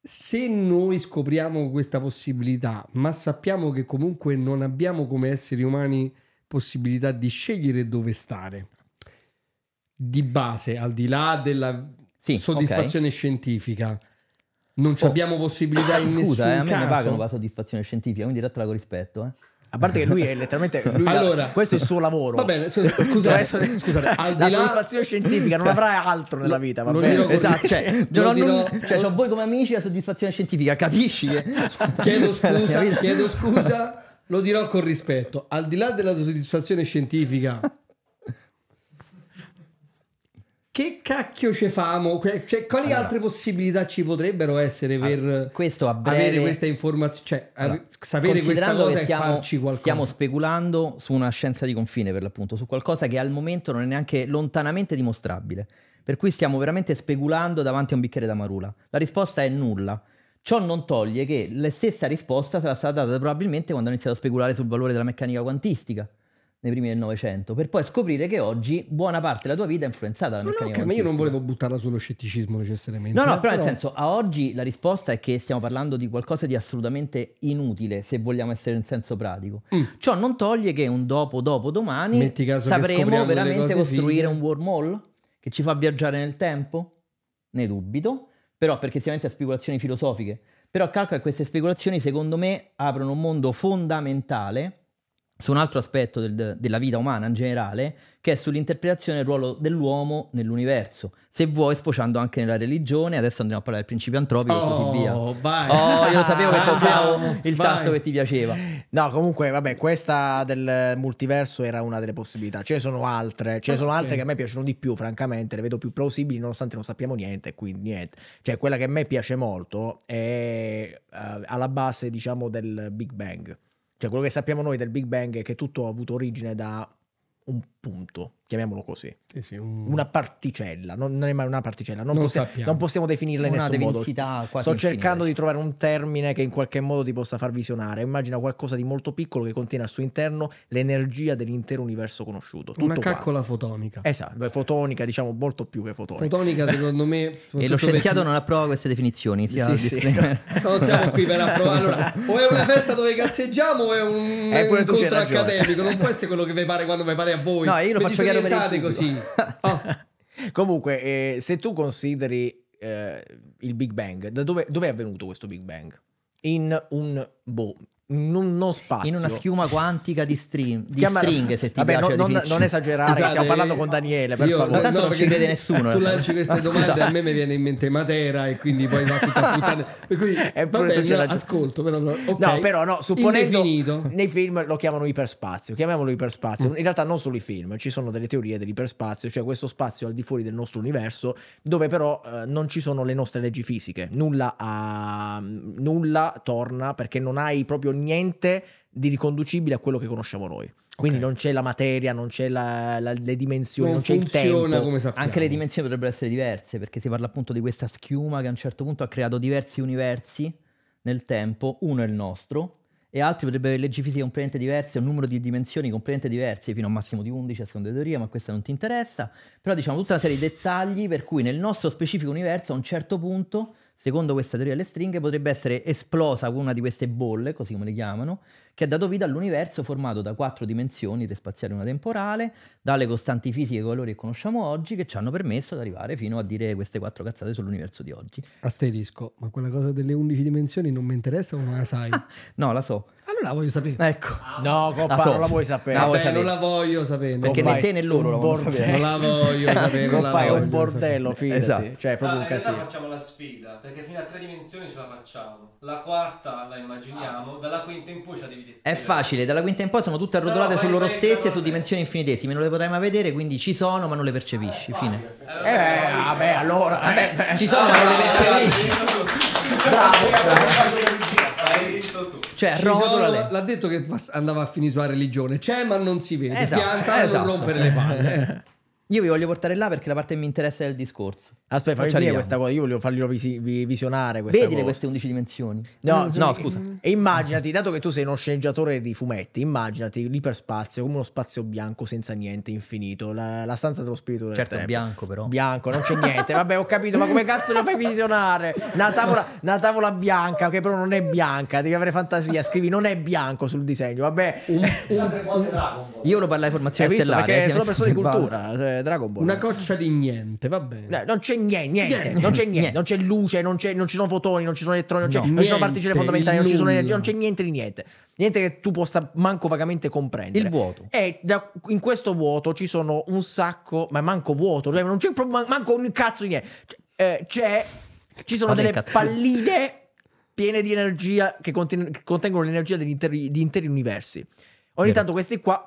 Speaker 3: se noi scopriamo questa possibilità, ma sappiamo che comunque non abbiamo come esseri umani possibilità di scegliere dove stare, di base, al di là della sì, soddisfazione okay. scientifica, non oh. abbiamo possibilità in Scusa, nessun eh, a me caso. me pagano la
Speaker 5: soddisfazione scientifica, quindi trattala con rispetto. Eh. A parte che lui è letteralmente.
Speaker 1: Lui allora, la, questo è il suo lavoro. Va bene, cioè, scusate, scusate, scusate al la là, soddisfazione scientifica non cioè,
Speaker 5: avrà altro nella vita. Va bene, esatto. Cioè, cioè non non, cioè, cioè, voi come amici la soddisfazione scientifica,
Speaker 3: capisci? chiedo scusa, chiedo scusa, lo dirò con rispetto. Al di là della soddisfazione scientifica che cacchio ci famo? Cioè, quali allora, altre possibilità ci potrebbero essere per breve, avere questa informazione? Cioè, allora, sapere questa cosa e stiamo, farci qualcosa. Stiamo speculando
Speaker 5: su una scienza di confine, per l'appunto, su qualcosa che al momento non è neanche lontanamente dimostrabile. Per cui stiamo veramente speculando davanti a un bicchiere da marula. La risposta è nulla. Ciò non toglie che la stessa risposta sarà stata data probabilmente quando hanno iniziato a speculare sul valore della meccanica quantistica nei primi del Novecento, per poi scoprire che oggi buona parte della tua vita è influenzata dalla meccanica. No, io non volevo
Speaker 3: buttarla sullo scetticismo necessariamente. No, no, però, eh, però, nel senso,
Speaker 5: a oggi la risposta è che stiamo parlando di qualcosa di assolutamente inutile, se vogliamo essere in senso pratico. Mm. Ciò non toglie che un dopo dopo domani sapremo veramente costruire figlie. un wormhole che ci fa viaggiare nel tempo? Ne dubito, però perché sicuramente ha speculazioni filosofiche. Però calcola che queste speculazioni, secondo me, aprono un mondo fondamentale su un altro aspetto del, della vita umana in generale, che è sull'interpretazione del ruolo dell'uomo nell'universo. Se vuoi, sfociando anche nella religione, adesso andremo a parlare del principio antropico oh, e così oh, via. Vai. Oh, io sapevo che toccavo il vai. tasto che ti piaceva.
Speaker 1: No, comunque, vabbè, questa del multiverso era una delle possibilità. Ce ne sono altre, ce ne sono altre che a me piacciono di più, francamente, le vedo più plausibili, nonostante non sappiamo niente, quindi niente. Cioè, quella che a me piace molto è uh, alla base, diciamo, del Big Bang cioè quello che sappiamo noi del Big Bang è che tutto ha avuto origine da un punto, chiamiamolo così,
Speaker 3: sì, sì, un... una
Speaker 1: particella, non, non, è mai una particella, non, non, possiamo, non possiamo definirla in una nessun modo. Sto cercando di trovare un termine che in qualche modo ti possa far visionare. Immagina qualcosa di molto piccolo che contiene al suo interno l'energia dell'intero universo conosciuto. Tutto una caccola fotonica. Esatto, fotonica diciamo molto più
Speaker 5: che fotonica. Fotonica secondo me... e lo scienziato perché... non approva queste definizioni. Sì, sì, non siamo qui per approvare. Allora,
Speaker 3: o è una festa dove cazzeggiamo o è un, è eh, un incontro accademico, non può essere quello che vi pare quando vi pare a voi. No, io lo faccio chiarire orientate così. Oh. Comunque,
Speaker 1: eh, se tu consideri eh, il Big Bang, da dove, dove, è avvenuto questo Big Bang?
Speaker 5: In un boh, non, non spazio. In una schiuma quantica di, stream,
Speaker 3: di Chiamala, stringhe, se ti vabbè, piace non, non, esagerare, Scusate, stiamo parlando con Daniele, per io, favore. Ma tanto no, non ci crede nessuno. Tu eh. lanci queste domande, Scusa. a me mi viene in mente Matera e quindi poi va tutta puttana. Quindi, vabbè, no, ascolto, però no. Okay. No, però no, supponendo...
Speaker 1: Indefinito. Nei film lo chiamano iperspazio, chiamiamolo iperspazio. Mm. In realtà non solo i film, ci sono delle teorie dell'iperspazio, cioè questo spazio al di fuori del nostro universo, dove però eh, non ci sono le nostre leggi fisiche. Nulla, ha, nulla torna perché non hai proprio niente di riconducibile a quello che conosciamo noi. Quindi okay. non c'è la materia, non c'è la, la, le dimensioni,
Speaker 5: non, non c'è il tempo. Anche le dimensioni potrebbero essere diverse, perché si parla appunto di questa schiuma che a un certo punto ha creato diversi universi nel tempo, uno è il nostro, e altri potrebbero avere leggi fisiche completamente diverse, un numero di dimensioni completamente diverse, fino a un massimo di 11 a seconda di teoria, ma questa non ti interessa. Però diciamo tutta una serie di dettagli per cui nel nostro specifico universo a un certo punto secondo questa teoria delle stringhe, potrebbe essere esplosa una di queste bolle, così come le chiamano, che ha dato vita all'universo formato da quattro dimensioni, tre spaziale e una temporale, dalle costanti fisiche e colori che conosciamo oggi, che ci hanno permesso di arrivare fino a dire queste quattro cazzate sull'universo di oggi.
Speaker 3: Asterisco, ma quella cosa delle undici dimensioni non mi interessa o non la sai? no, la so la voglio sapere. Ecco. No, Coppa, so. non la vuoi sapere. Vabbè, Vabbè, non la voglio sapere. Perché né te né loro la vogliono sapere. Non la voglio sapere. Coppa voglio è un bordello, fidati.
Speaker 5: Esatto. Cioè, è proprio no, un casino.
Speaker 4: facciamo la sfida, perché fino a tre dimensioni ce la facciamo.
Speaker 6: La quarta la immaginiamo, dalla quinta in poi ce la devi
Speaker 5: descrivere. È facile, dalla quinta in poi sono tutte arrotolate su loro stesse, su dimensioni infinitesime, non le potrai mai vedere, quindi ci sono ma non le percepisci. Ah, fine.
Speaker 1: Eh, vabbè, allora. Vabbè, ci sono ma non le percepisci. Bravo, bravo.
Speaker 2: Cioè, Rodola
Speaker 3: sono, l'ha detto che andava a finire sulla religione. C'è, ma non si vede. Esatto, Pianta esatto. non rompere le palle. Io vi voglio portare là perché la parte che mi interessa
Speaker 5: è il discorso. Aspetta, fammi finire questa cosa. Io voglio farglielo visi- visionare questa Vedile cosa. queste 11 dimensioni. No, no, no scusa.
Speaker 1: E immaginati, dato che tu sei uno sceneggiatore di fumetti, immaginati l'iperspazio come uno spazio bianco senza niente, infinito. La, la stanza dello spirito del certo, tempo. bianco però. Bianco, non c'è niente. Vabbè, ho capito, ma come cazzo lo fai visionare? Una tavola, una tavola bianca, che però non è bianca. Devi avere fantasia. Scrivi non è bianco sul disegno. Vabbè. Un,
Speaker 4: un,
Speaker 3: un, io lo parlai formazione stellare. Perché eh, sono persone di cultura. Dragon Ball. Una coccia di niente, va
Speaker 1: bene. No, non c'è niente, niente, niente, non c'è niente, non c'è luce, non, c'è, non ci sono fotoni, non ci sono elettroni, non, no, niente, ci sono particelle fondamentali, non, sono, non, c'è niente di niente. Niente che tu possa manco vagamente comprendere. Il vuoto. E da, in questo vuoto ci sono un sacco, ma manco vuoto, cioè non c'è proprio manco un cazzo di niente. Cioè, eh, c'è, ci sono delle cazzo. palline piene di energia che, conten- che contengono l'energia di interi universi. Ogni Vero. tanto questi qua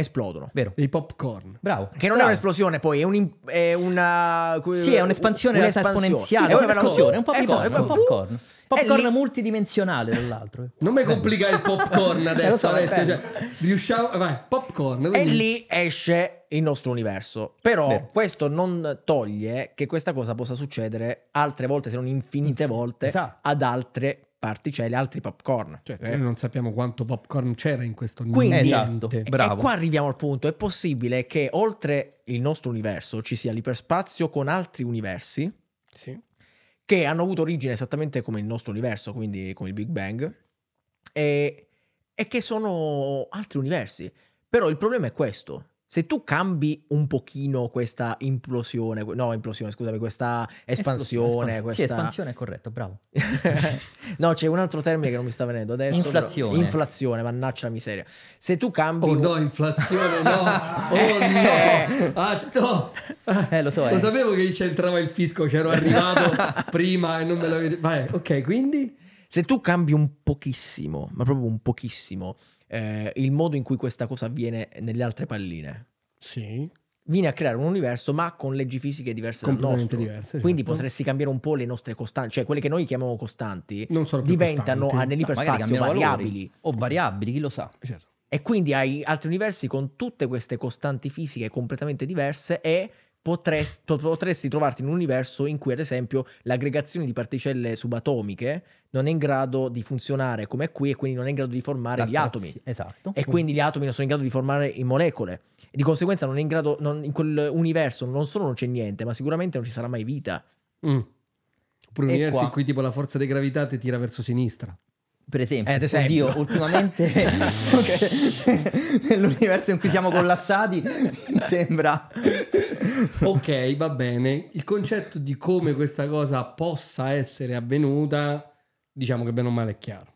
Speaker 3: esplodono. Vero. I popcorn.
Speaker 1: Bravo. Che non Bravo. è un'esplosione, poi è, un, è una. Sì, è un'espansione un esponenziale. È un'espansione, è un po' esatto. popcorn.
Speaker 5: popcorn. lì... multidimensionale, tra l'altro. Non mi
Speaker 3: complica il popcorn eh, adesso. so, adesso cioè,
Speaker 5: riusciamo. Vai,
Speaker 1: popcorn. Quindi... E lì esce il nostro universo. Però Beh. questo non toglie che questa cosa possa succedere altre volte, se non infinite volte, esatto. ad altre particelle, altri popcorn. Cioè, eh. Noi non
Speaker 3: sappiamo quanto popcorn c'era in questo Quindi, niente. E qua
Speaker 1: arriviamo al punto, è possibile che oltre il nostro universo ci sia l'iperspazio con altri universi sì. che hanno avuto origine esattamente come il nostro universo, quindi come il Big Bang, e, e che sono altri universi. Però il problema è questo, se tu cambi un pochino questa implosione, no implosione, scusami, questa espansione... espansione, Questa... Sì, espansione è corretto, bravo. no, c'è un altro termine che non mi sta venendo adesso. Inflazione. Però... Inflazione, mannaccia la miseria. Se tu cambi... Oh un... no,
Speaker 3: inflazione, no! oh no! Eh. Atto! Eh, lo so. Lo eh. sapevo che c'entrava il fisco, c'ero arrivato prima e non me l'avete... Vai, ok, quindi... Se
Speaker 1: tu cambi un pochissimo, ma proprio un pochissimo, eh, il modo in cui questa cosa avviene nelle altre palline. Sì. Vieni a creare un universo, ma con leggi fisiche diverse dal nostro. Diverse, Quindi certo. potresti cambiare un po' le nostre costanti, cioè quelle che noi chiamiamo costanti, diventano nell'iperspazio no, variabili. O variabili, chi lo sa. Certo. E quindi hai altri universi con tutte queste costanti fisiche completamente diverse e potresti, potresti trovarti in un universo in cui, ad esempio, l'aggregazione di particelle subatomiche non è in grado di funzionare come qui e quindi non è in grado di formare gli atomi. Esatto. E quindi gli atomi non sono in grado di formare in molecole. E di conseguenza non è in grado, non, in quell'universo non solo non c'è niente, ma sicuramente
Speaker 3: non ci sarà mai vita. Mm. Oppure un universo in cui tipo la forza di gravità ti tira verso sinistra per esempio, eh, esempio. Oddio, ultimamente nell'universo
Speaker 5: in cui siamo collassati mi sembra
Speaker 3: ok va bene il concetto di come questa cosa possa essere avvenuta diciamo che bene o male è chiaro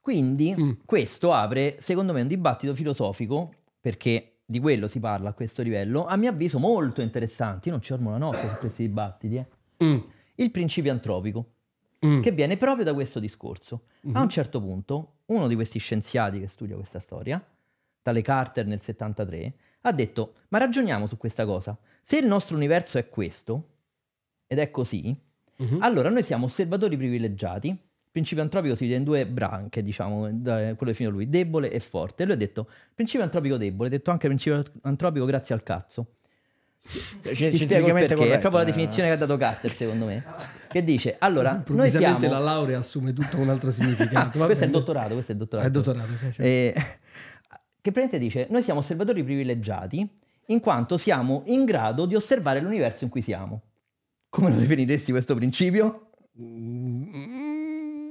Speaker 3: quindi, quindi mm. questo apre secondo me
Speaker 5: un dibattito filosofico perché di quello si parla a questo livello a mio avviso molto interessante io non ci dormo la notte su questi dibattiti eh. mm. il principio antropico Mm. che viene proprio da questo discorso. Mm-hmm. A un certo punto, uno di questi scienziati che studia questa storia, tale Carter nel 73, ha detto, ma ragioniamo su questa cosa. Se il nostro universo è questo, ed è così, mm-hmm. allora noi siamo osservatori privilegiati il principio antropico si divide in due branche, diciamo, quello definito lui, debole e forte. E lui ha detto principio antropico debole, ha detto anche principio antropico grazie al cazzo. Cioè, scientificamente corretto, è proprio la definizione che ha dato Carter secondo me che dice allora noi siamo la
Speaker 3: laurea assume tutto un altro significato ah, questo è dottorato questo è il dottorato, è dottorato certo. eh,
Speaker 5: che praticamente dice noi siamo osservatori privilegiati in quanto siamo in grado di osservare l'universo in cui siamo come lo definiresti questo principio?
Speaker 2: Mm,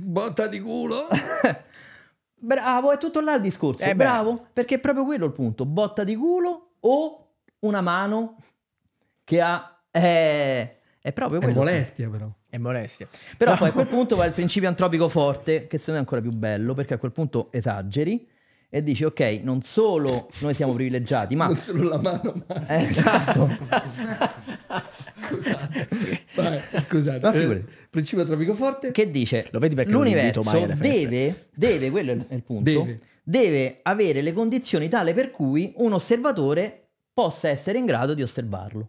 Speaker 5: botta di culo bravo è tutto là il discorso eh bravo perché è proprio quello il punto botta di culo o una mano che ha... È, eh, è proprio quello. È molestia però. È molestia. Però no. poi a quel punto va il principio antropico forte, che secondo me è ancora più bello, perché a quel punto esageri e dici ok, non solo noi siamo privilegiati, ma... Non solo la mano,
Speaker 2: ma... Eh,
Speaker 3: esatto. scusate. Vai, scusate. Ma Eh,
Speaker 5: principio antropico forte. Che dice... Lo vedi perché l'universo deve, deve, quello è il punto, deve. deve avere le condizioni tale per cui un osservatore possa essere in grado di osservarlo.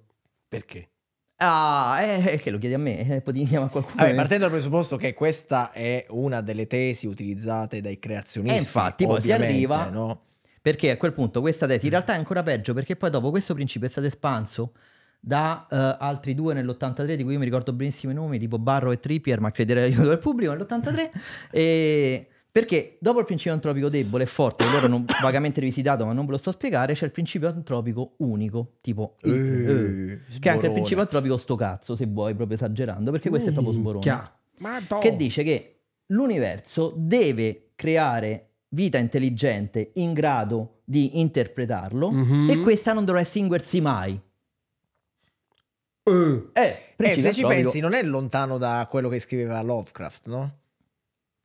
Speaker 5: Perché? Ah, eh, che lo chiedi a me, eh, poi
Speaker 4: chiama qualcuno.
Speaker 3: Vabbè, partendo
Speaker 5: dal presupposto che questa è una delle tesi utilizzate dai creazionisti. E eh, infatti poi si arriva... No? Perché a quel punto questa tesi in realtà è ancora peggio perché poi dopo questo principio è stato espanso da uh, altri due nell'83 di cui io mi ricordo benissimo i nomi tipo Barro e Trippier ma crederei l'aiuto del pubblico nell'83 e perché dopo il principio antropico debole e forte, che loro hanno vagamente rivisitato, ma non ve lo sto a spiegare, c'è il principio antropico unico, tipo
Speaker 2: e, e, eh, che è anche il principio
Speaker 5: antropico sto cazzo, se vuoi, proprio esagerando, perché questo mm, è proprio sborone. Madonna. Che dice che l'universo deve creare vita intelligente in grado di interpretarlo mm-hmm. e questa non dovrà estinguersi mai. Eh, eh, eh se ci pensi, non è lontano da quello
Speaker 1: che scriveva Lovecraft, no?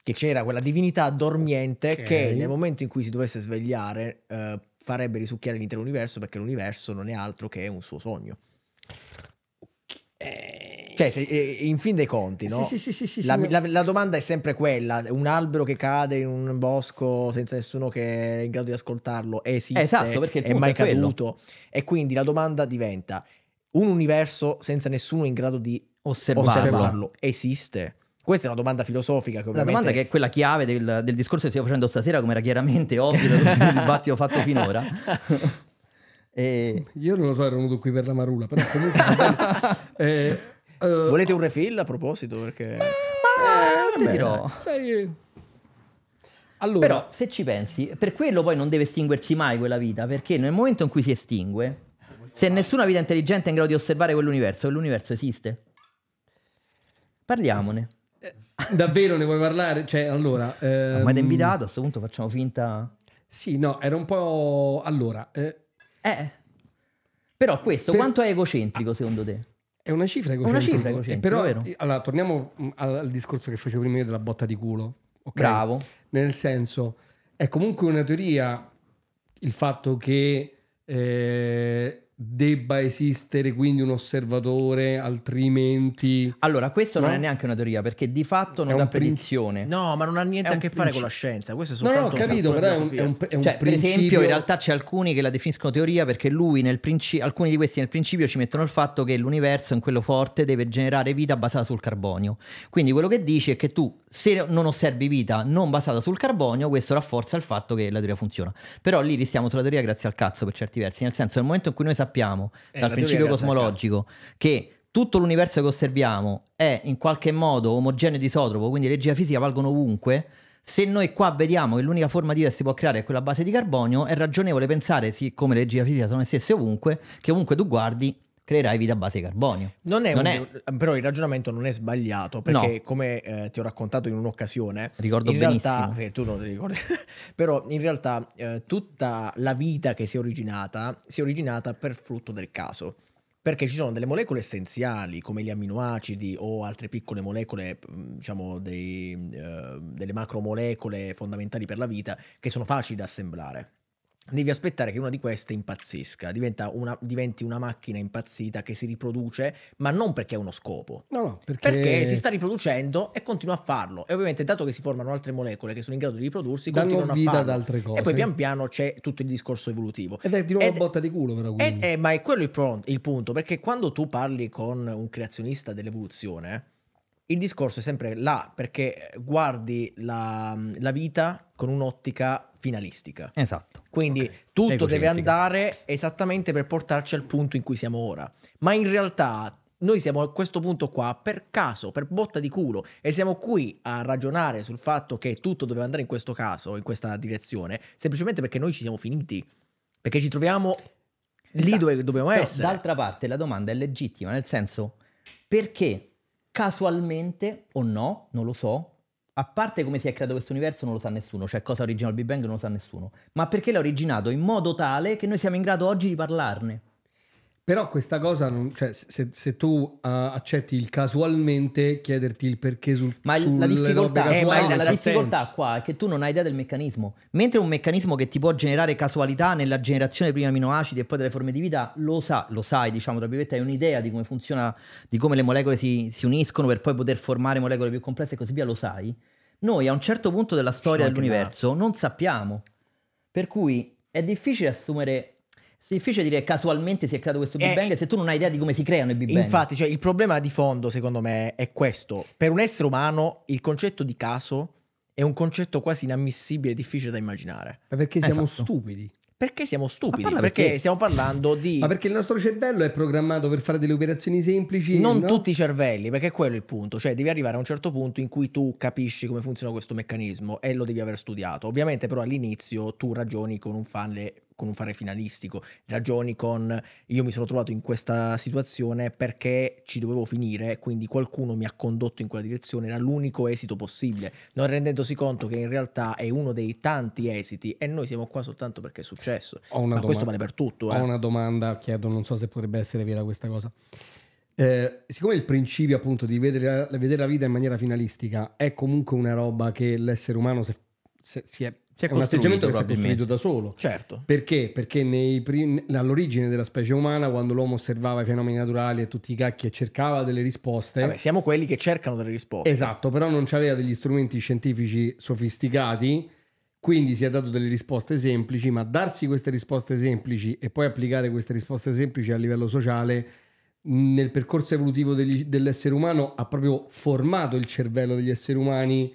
Speaker 1: che c'era quella divinità dormiente okay. che nel momento in cui si dovesse svegliare eh, farebbe risucchiare l'intero universo perché l'universo non è altro che un suo sogno. Okay. Eh. Cioè, se, eh, in fin dei conti, no? sì, sì,
Speaker 2: sì, la, la,
Speaker 1: la, domanda è sempre quella: un albero che cade in un bosco senza nessuno che è in grado di ascoltarlo esiste, esatto, perché è mai è caduto. E quindi la domanda diventa: un universo senza nessuno in grado di osservarlo, osservarlo esiste?
Speaker 5: Questa è una domanda filosofica. Che ovviamente... La domanda che è quella chiave del, del discorso che stiamo facendo stasera, come era
Speaker 3: chiaramente ovvio da tutto il dibattito fatto finora. e... Io non lo so, ero venuto qui per la marula, però comunque... eh, uh... Volete un refill a proposito?
Speaker 1: Perché...
Speaker 5: Ma,
Speaker 3: ma eh, ti dirò... Sai...
Speaker 5: Allora... Però se ci pensi, per quello poi non deve estinguersi mai quella vita, perché nel momento in cui si estingue, se nessuna vita intelligente è in grado di osservare quell'universo, quell'universo esiste. Parliamone.
Speaker 3: Davvero ne vuoi parlare? Cioè, allora... Ehm... Ma ti invitato, a questo punto facciamo finta... Sì, no, era un po'... Allora... Eh... eh. Però questo, per... quanto è egocentrico secondo te? È una cifra egocentrica. Una cifra egocentrica, però, vero. Allora, torniamo mm, al, al, discorso che facevo prima io della botta di culo. Okay? Bravo. Nel senso, è comunque una teoria il fatto che... Eh, debba esistere quindi un osservatore, altrimenti. Allora, questo no? non è neanche una teoria, perché di fatto non è una predizione.
Speaker 1: no,
Speaker 5: ma non ha niente
Speaker 3: a che fare con la scienza. Questo
Speaker 1: è
Speaker 5: soltanto no, no, ho capito, però è un, è un, è un cioè, principio... Per esempio, in realtà c'è alcuni che la definiscono teoria perché lui nel principio, alcuni di questi nel principio ci mettono il fatto che l'universo in quello forte deve generare vita basata sul carbonio. Quindi quello che dici è che tu, se non osservi vita non basata sul carbonio, questo rafforza il fatto che la teoria funziona. Però lì restiamo sulla teoria grazie al cazzo per certi versi, nel senso, nel momento in cui noi sappiamo sappiamo eh, dal principio cosmologico che tutto l'universo che osserviamo è in qualche modo omogeneo e isotropo, quindi le leggi della fisica valgono ovunque, se noi qua vediamo che l'unica forma di vita che si può creare è quella base di carbonio, è ragionevole pensare, siccome le leggi della fisica sono le stesse ovunque, che ovunque tu guardi creerai vita a base carbonio. Non è, non un,
Speaker 1: è. Però il ragionamento non è sbagliato, perché no. come eh, ti ho raccontato in un'occasione, Ricordo in benissimo. realtà, eh, tu non ti ricordi, però in realtà eh, tutta la vita che si è originata, si è originata per frutto del caso perché ci sono delle molecole essenziali come gli amminoacidi o altre piccole molecole, mm, diciamo dei, eh, delle macromolecole fondamentali per la vita, che sono facili da assemblare devi aspettare che una di queste impazzisca, una, diventi una macchina impazzita che si riproduce, ma non perché ha uno scopo.
Speaker 3: No, no, perché... perché... si sta
Speaker 1: riproducendo e continua a farlo. E ovviamente dato che si formano altre molecole che sono in grado di riprodursi, Danno continuano vita a farlo. ad altre cose. E poi pian piano c'è tutto il discorso evolutivo. Ed è di nuovo ed, botta di culo però. Ed, eh, eh, ma è quello il, pro, il punto, perché quando tu parli con un creazionista dell'evoluzione... Il discorso è sempre là, perché guardi la, la vita con un'ottica finalistica. Esatto. Quindi okay. tutto deve andare esattamente per portarci al punto in cui siamo ora. Ma in realtà noi siamo a questo punto qua per caso, per botta di culo e siamo qui a ragionare sul fatto che tutto doveva andare in questo caso, in questa direzione,
Speaker 5: semplicemente perché noi ci siamo finiti. Perché ci troviamo lì esatto. dove dobbiamo Però, essere. D'altra parte la domanda è legittima, nel senso perché casualmente o no, non lo so, a parte come si è creato questo universo non lo sa nessuno, cioè cosa origina il Big Bang non lo sa nessuno, ma perché l'ha originato in modo tale
Speaker 3: che noi siamo in grado oggi di parlarne. Però questa cosa, non, cioè, se, se tu uh, accetti il casualmente, chiederti il perché sul Ma la difficoltà, eh, ma la, cioè, la difficoltà
Speaker 5: qua è che tu non hai idea del meccanismo. Mentre un meccanismo che ti può generare casualità nella generazione prima aminoacidi e poi delle forme di vita, lo, sa, lo sai, diciamo, tra virgolette, hai un'idea di come funziona, di come le molecole si, si uniscono per poi poter formare molecole più complesse e così via, lo sai. Noi a un certo punto della storia dell'universo non sappiamo. Per cui è difficile assumere sì, difficile dire casualmente si è creato questo Big eh, Bang se tu non hai idea di come si creano i Big Bang. Infatti, cioè, il problema di fondo, secondo me, è questo. Per un
Speaker 1: essere umano, il concetto di caso è un concetto quasi inammissibile e difficile da immaginare. Ma perché siamo esatto. stupidi? Perché siamo stupidi? Perché? perché stiamo
Speaker 3: parlando di. Ma perché il nostro cervello è programmato per fare delle operazioni semplici? Non no? tutti i cervelli, perché quello è il punto. Cioè, devi arrivare
Speaker 1: a un certo punto in cui tu capisci come funziona questo meccanismo e lo devi aver studiato. Ovviamente, però, all'inizio tu ragioni con un fan con un fare finalistico, ragioni con io mi sono trovato in questa situazione perché ci dovevo finire, quindi qualcuno mi ha condotto in quella direzione, era l'unico esito possibile, non rendendosi conto che in realtà è uno dei tanti esiti e noi siamo qua soltanto perché è successo. Ma domanda, questo vale per tutto. Eh. Ho una
Speaker 3: domanda, chiedo, non so se potrebbe essere vera questa cosa. Eh, siccome il principio appunto di vedere la, vedere la, vita in maniera finalistica è comunque una roba che l'essere umano se, se, si è si è, un atteggiamento che si è costruito da solo. Certo. Perché? Perché prim- all'origine della specie umana, quando l'uomo osservava i fenomeni naturali e tutti i cacchi e cercava delle risposte... Vabbè, siamo quelli che cercano delle risposte. Esatto, però non aveva degli strumenti scientifici sofisticati, quindi si è dato delle risposte semplici, ma darsi queste risposte semplici e poi applicare queste risposte semplici a livello sociale nel percorso evolutivo degli, dell'essere umano ha proprio formato il cervello degli esseri umani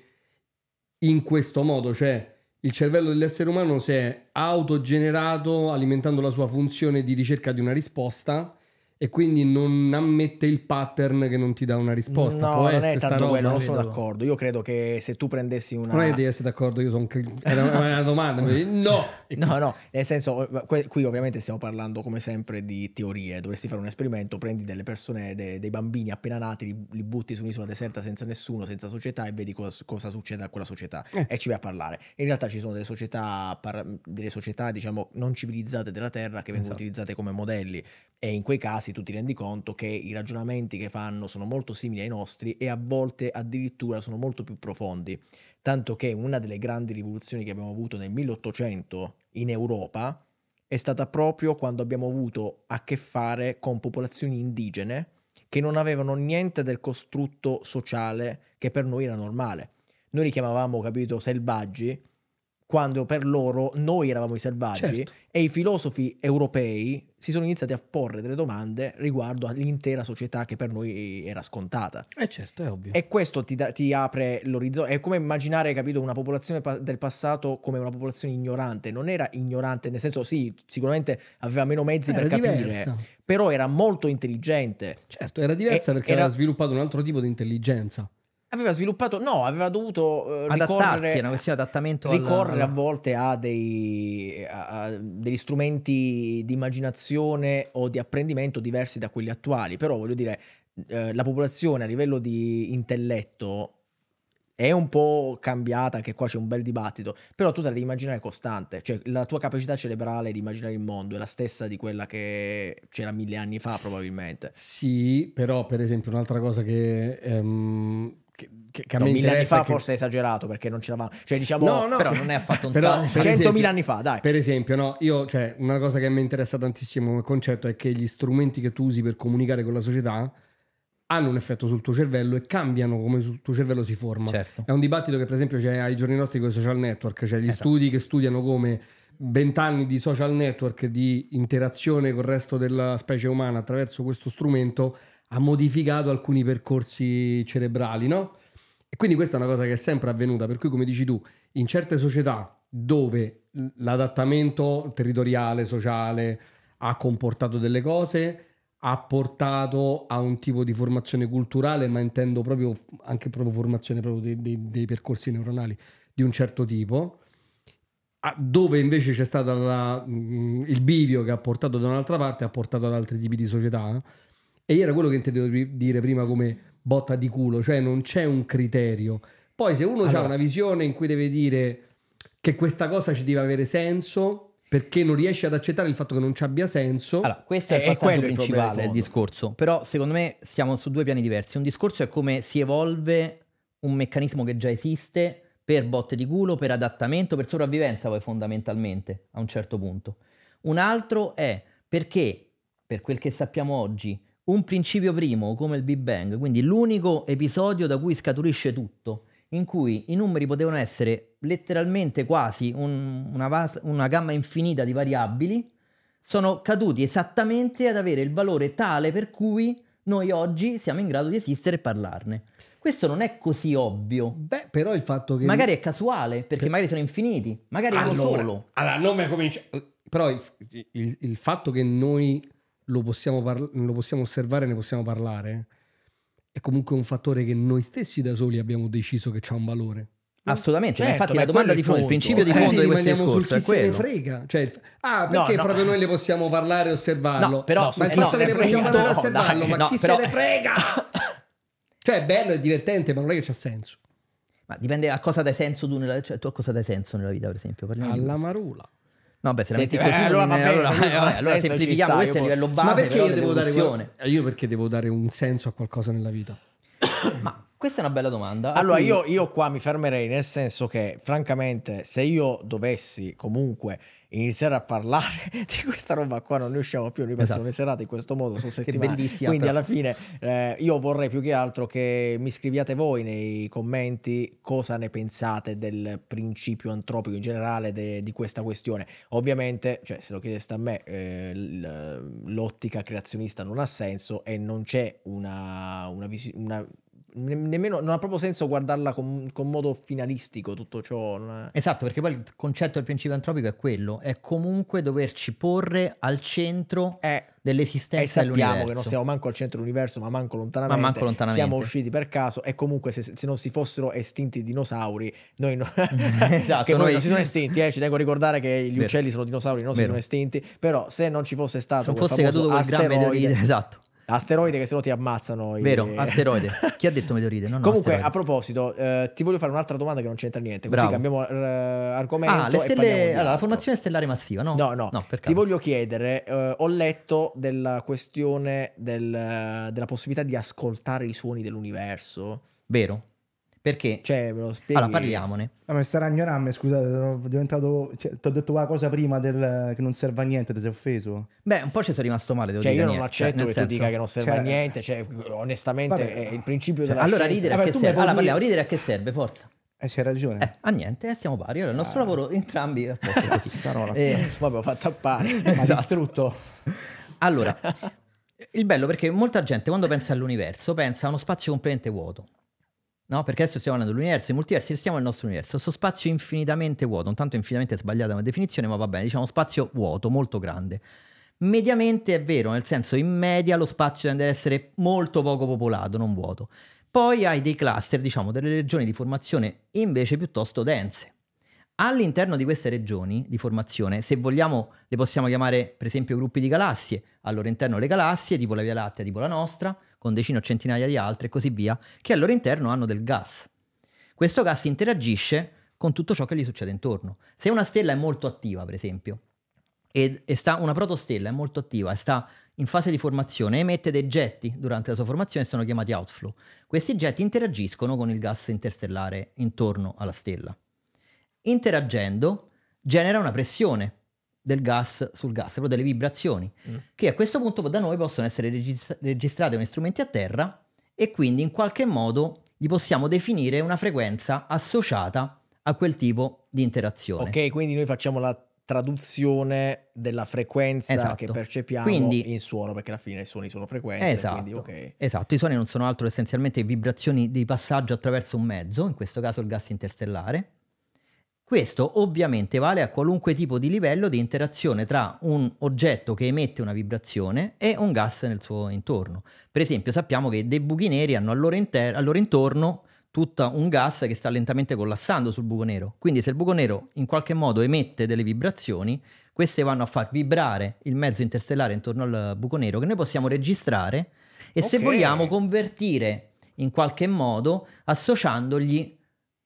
Speaker 3: in questo modo, cioè il cervello dell'essere umano si è autogenerato alimentando la sua funzione di ricerca di una risposta e quindi non ammette il pattern che non ti dà una risposta. No, Può non è tanto quello, non sono
Speaker 1: d'accordo. Io credo che se tu prendessi una... Non è di
Speaker 3: essere d'accordo, io sono... Era una
Speaker 1: domanda, no! No, no, nel senso, eh, qui ovviamente stiamo parlando come sempre di teorie. Dovresti fare un esperimento, prendi delle persone, dei, dei bambini appena nati, li, li, butti su un'isola deserta senza nessuno, senza società e vedi cosa, cosa succede a quella società eh. e ci vai a parlare. In realtà ci sono delle società, delle società diciamo non civilizzate della Terra che vengono esatto. utilizzate come modelli e in quei casi tu ti rendi conto che i ragionamenti che fanno sono molto simili ai nostri e a volte addirittura sono molto più profondi. Tanto che una delle grandi rivoluzioni che abbiamo avuto nel 1800 in Europa è stata proprio quando abbiamo avuto a che fare con popolazioni indigene che non avevano niente del costrutto sociale che per noi era normale. Noi li chiamavamo, capito, selvaggi, quando per loro noi eravamo i selvaggi certo. e i filosofi europei si sono iniziati a porre delle domande riguardo all'intera società che per noi era scontata.
Speaker 3: Eh certo, è ovvio.
Speaker 1: E questo ti, da, ti apre l'orizzonte. È come immaginare, capito, una popolazione pa- del passato come una popolazione ignorante. Non era ignorante, nel senso sì, sicuramente aveva meno mezzi era per capire, però era molto intelligente. Certo,
Speaker 3: era diversa e, perché era... aveva sviluppato un altro tipo di intelligenza
Speaker 1: aveva sviluppato, no, aveva dovuto
Speaker 5: eh, adattarsi, una questione di adattamento. Ricorrere alla... a
Speaker 1: volte a, dei, a, a degli strumenti di immaginazione o di apprendimento diversi da quelli attuali, però voglio dire, eh, la popolazione a livello di intelletto è un po' cambiata, anche qua c'è un bel dibattito, però tu te la devi immaginare costante, cioè la tua capacità cerebrale di immaginare il mondo è la stessa di quella che c'era mille anni fa probabilmente.
Speaker 3: Sì, però per esempio un'altra cosa che... Um che, che no, mille anni fa che... forse
Speaker 1: è esagerato perché non ce c'eravamo cioè diciamo no, no, però cioè, non è affatto un però, 100.000 cioè,
Speaker 3: anni fa dai per esempio no io cioè una cosa che mi interessa tantissimo come concetto è che gli strumenti che tu usi per comunicare con la società hanno un effetto sul tuo cervello e cambiano come il tuo cervello si forma certo. è un dibattito che per esempio c'è ai giorni nostri con i social network cioè gli esatto. studi che studiano come vent'anni di social network di interazione col resto della specie umana attraverso questo strumento ha modificato alcuni percorsi cerebrali no? E quindi questa è una cosa che è sempre avvenuta, per cui come dici tu, in certe società dove l'adattamento territoriale, sociale ha comportato delle cose, ha portato a un tipo di formazione culturale, ma intendo proprio anche proprio formazione proprio dei, dei, dei percorsi neuronali di un certo tipo, dove invece c'è stato la, mm, il bivio che ha portato da un'altra parte, ha portato ad altri tipi di società. Eh? E io era quello che intendevo dire prima come botta di culo, cioè non c'è un criterio. Poi se uno allora, ha una visione in cui deve dire che questa cosa ci deve avere senso, perché non riesce ad accettare il fatto che non ci abbia senso. Allora, questo è, eh, è il passaggio
Speaker 5: principale del discorso, però secondo me siamo su due piani diversi. Un discorso è come si evolve un meccanismo che già esiste per botte di culo, per adattamento, per sopravvivenza poi fondamentalmente a un certo punto. Un altro è perché, per quel che sappiamo oggi, un principio primo come il Big Bang, quindi l'unico episodio da cui scaturisce tutto, in cui i numeri potevano essere letteralmente quasi un, una, vas- una gamma infinita di variabili, sono caduti esattamente ad avere il valore tale per cui noi oggi siamo in grado di esistere e parlarne. Questo non è così ovvio. Beh, però il fatto che. Magari è
Speaker 3: casuale, perché per... magari sono infiniti, magari ah, allora, sono solo. Allora, non me comincia. Eh, però il, il, il fatto che noi lo possiamo, par- lo possiamo osservare, ne possiamo parlare, è comunque un fattore che noi stessi da soli abbiamo deciso che ha un valore. Assolutamente, certo, infatti la domanda di fondo, il principio di fondo eh, di questo discorso sul chi è frega. Cioè, ah, perché no, no. proprio noi le possiamo parlare e osservarlo? No, però, no, ma il fatto che le possiamo parlare e osservarlo, dai, ma chi però... se ne frega? cioè, è bello, è divertente, ma non è che
Speaker 5: c'ha senso. Ma dipende a cosa dai senso tu nella... Cioè, tu a cosa dai senso nella vita, per esempio? Parliamo Alla marula.
Speaker 3: No, beh, se la metti eh, così, allora,
Speaker 5: vabbè, semplifichiamo, questo è il livello basso. Ma perché io devo, dare,
Speaker 3: eh, io perché devo dare un senso a qualcosa nella vita?
Speaker 5: Ma questa è una bella domanda. Allora, io,
Speaker 1: io, qua mi fermerei nel senso che, francamente, se io dovessi comunque iniziare a parlare di questa roba qua non ne usciamo più, noi passiamo esatto. le serate in questo modo, sono settimane. Quindi però. alla fine eh, io vorrei più che altro che mi scriviate voi nei commenti cosa ne pensate del principio antropico in generale de, di questa questione. Ovviamente, cioè, se lo chiedeste a me, eh, l'ottica creazionista non ha senso e non c'è una, una, vis- una ne- nemmeno, non ha proprio
Speaker 5: senso guardarla con, con modo finalistico tutto ciò. È... Esatto, perché poi il concetto del principio antropico è quello, è comunque doverci porre al centro eh, dell'esistenza e sappiamo che non siamo
Speaker 1: manco al centro dell'universo, ma manco lontanamente. Ma manco lontanamente. Siamo usciti per caso e comunque se, se non si fossero estinti i dinosauri, noi no... esatto, che noi... non si sono estinti, eh, ci tengo a ricordare che gli Vero. uccelli sono dinosauri, non Vero. si sono estinti, però se non ci fosse stato se fosse caduto quel gran meteorite, esatto Asteroide che se no ti ammazzano. I... Vero, asteroide.
Speaker 5: Chi ha detto meteorite? Non Comunque, asteroide. a
Speaker 1: proposito, eh, ti voglio fare un'altra domanda che non c'entra niente. Così Bravo. cambiamo uh, argomento. Ah, le stelle... allora,
Speaker 5: la formazione stellare massiva, no? No, no. no
Speaker 1: ti voglio chiedere, eh, ho letto della questione del, della possibilità di ascoltare i suoni dell'universo.
Speaker 5: Vero? Perché? Cioè, me lo spieghi. Allora, parliamone.
Speaker 4: Ah, ma sarà ignorante, scusate, sono diventato... Cioè, ti ho detto una cosa prima del... che non serve a niente, ti sei offeso?
Speaker 5: Beh, un po' ci sono rimasto male, devo cioè, dire. Cioè, io non
Speaker 4: accetto cioè, che senso... tu dica che non serve cioè...
Speaker 5: a niente, cioè, onestamente Vabbè. è il principio della Allora, scienza. ridere eh, Vabbè, a che serve? Allora, parliamo, ridere a che serve, forza. Eh, c'è ragione. Eh, a niente, eh, siamo pari. Allora, il nostro ah. lavoro entrambi... Parola, eh. Vabbè, ho fatto a pari, ma esatto. distrutto. Allora, il bello perché molta gente quando pensa all'universo pensa a uno spazio completamente vuoto. No, perché adesso stiamo parlando dell'universo, dei multiversi, stiamo nel nostro universo, questo spazio infinitamente vuoto, non tanto infinitamente sbagliata come definizione, ma va bene, diciamo spazio vuoto, molto grande. Mediamente è vero, nel senso in media lo spazio tende ad essere molto poco popolato, non vuoto. Poi hai dei cluster, diciamo, delle regioni di formazione invece piuttosto dense. All'interno di queste regioni di formazione, se vogliamo, le possiamo chiamare per esempio gruppi di galassie, al loro interno le galassie, tipo la Via Lattea, tipo la nostra, con decine o centinaia di altre e così via, che al loro interno hanno del gas. Questo gas interagisce con tutto ciò che gli succede intorno. Se una stella è molto attiva, per esempio, e, e sta, una protostella è molto attiva e sta in fase di formazione, emette dei getti durante la sua formazione, sono chiamati outflow. Questi getti interagiscono con il gas interstellare intorno alla stella. Interagendo genera una pressione del gas sul gas, proprio delle vibrazioni, mm. che a questo punto da noi possono essere registra- registrate come strumenti a terra e quindi in qualche modo gli possiamo definire una frequenza associata a quel tipo di interazione. Ok, quindi noi facciamo
Speaker 1: la traduzione della frequenza esatto. che percepiamo quindi, in suono, perché alla fine i
Speaker 5: suoni sono frequenze. Esatto, quindi, okay. esatto, i suoni non sono altro essenzialmente vibrazioni di passaggio attraverso un mezzo, in questo caso il gas interstellare, questo ovviamente vale a qualunque tipo di livello di interazione tra un oggetto che emette una vibrazione e un gas nel suo intorno. Per esempio sappiamo che dei buchi neri hanno al loro, inter- al loro intorno tutto un gas che sta lentamente collassando sul buco nero. Quindi se il buco nero in qualche modo emette delle vibrazioni, queste vanno a far vibrare il mezzo interstellare intorno al buco nero che noi possiamo registrare e okay. se vogliamo convertire in qualche modo associandogli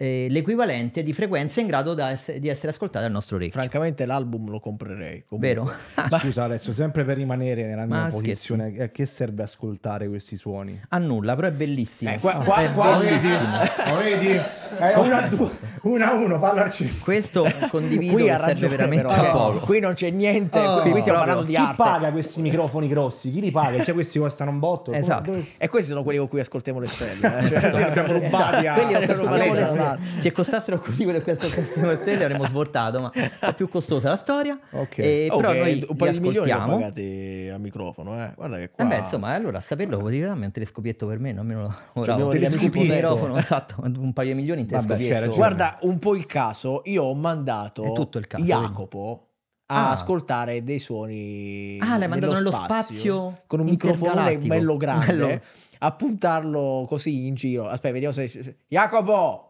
Speaker 5: eh, l'equivalente di frequenza in grado ess- di essere ascoltate al nostro orecchio. Francamente l'album lo comprerei. Comunque. Vero?
Speaker 4: Scusa adesso, sempre per rimanere nella mia Ma posizione, a che serve ascoltare questi suoni? A nulla, però è bellissimo. Eh, qua, qua, è qua bellissimo. vedi, Eh, uno due, uno a uno, parlarci. Questo condivido qui che serve veramente però, cioè, poco. Qui
Speaker 1: non c'è niente, oh, qui, qui stiamo parlando di chi arte.
Speaker 4: Chi paga questi microfoni grossi? Chi li paga? Cioè questi costano un botto. Esatto. Dove... E questi
Speaker 5: sono quelli con cui ascoltiamo le stelle. Eh? Cioè, sì, abbiamo rubati esatto. a... Quelli abbiamo rubati esatto. se costassero così quelle che costassero le stelle avremmo svoltato, ma è più costosa la storia. Ok, e, eh, okay. noi un paio di milioni
Speaker 1: pagati
Speaker 5: a microfono, eh. Guarda che qua... Eh beh, insomma, allora saperlo quotidianamente un telescopietto per me, non me ora cioè, un microfono, esatto, un paio di milioni in telescopietto. Vabbè, Guarda un po' il caso, io ho mandato è tutto il caso, Jacopo
Speaker 1: quindi a ah. ascoltare dei suoni. Ah, l'hai mandato nello spazio, spazio con un microfono bello grande bello. a puntarlo così in giro. Aspetta, vediamo se. Jacopo!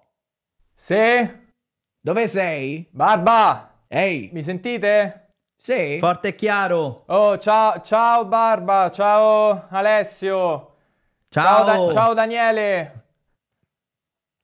Speaker 1: Sì? Dove sei? Barba! Ehi!
Speaker 6: Mi sentite? Sì? Forte e chiaro! Oh, ciao, ciao Barba, ciao Alessio! Ciao! Ciao, da ciao Daniele!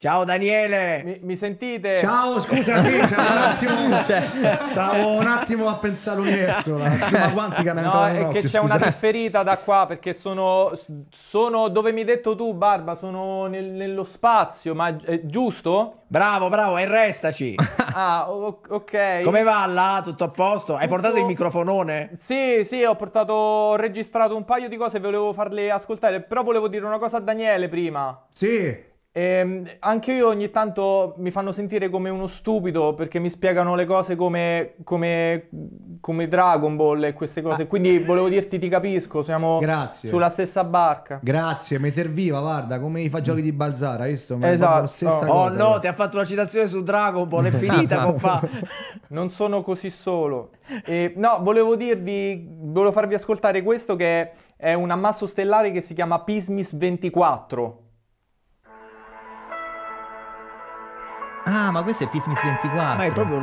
Speaker 1: Ciao Daniele! Mi, mi, sentite? Ciao, scusa, sì, cioè, un attimo, cioè, stavo
Speaker 6: un attimo
Speaker 4: a pensare all'universo, la schema quantica me no, è che c'è una
Speaker 6: differita da qua, perché sono, sono, dove mi hai detto tu, Barba, sono nel, nello spazio, ma
Speaker 1: è giusto? Bravo, bravo, e restaci!
Speaker 6: ah, ok. Come va
Speaker 1: là? Tutto a posto? Hai portato il microfonone?
Speaker 6: Sì, sì, ho portato, ho registrato un paio di cose, e volevo farle ascoltare, però volevo dire una cosa a Daniele prima.
Speaker 1: Sì.
Speaker 6: E ehm, anche io ogni tanto mi fanno sentire come uno stupido perché mi spiegano le cose come, come, come Dragon Ball e queste cose. Ah. Quindi volevo dirti ti capisco, siamo Grazie. sulla stessa barca.
Speaker 4: Grazie, mi serviva, guarda, come i fagioli di Balzara, visto? Ma esatto. oh cosa, no, eh.
Speaker 6: ti ha fatto una citazione su Dragon Ball, è finita, papà. non sono così solo. E, no, volevo dirvi, volevo farvi ascoltare questo che è un ammasso stellare che si chiama Pismis 24.
Speaker 5: Ah, ma questo è Pismis 24. Ma è proprio.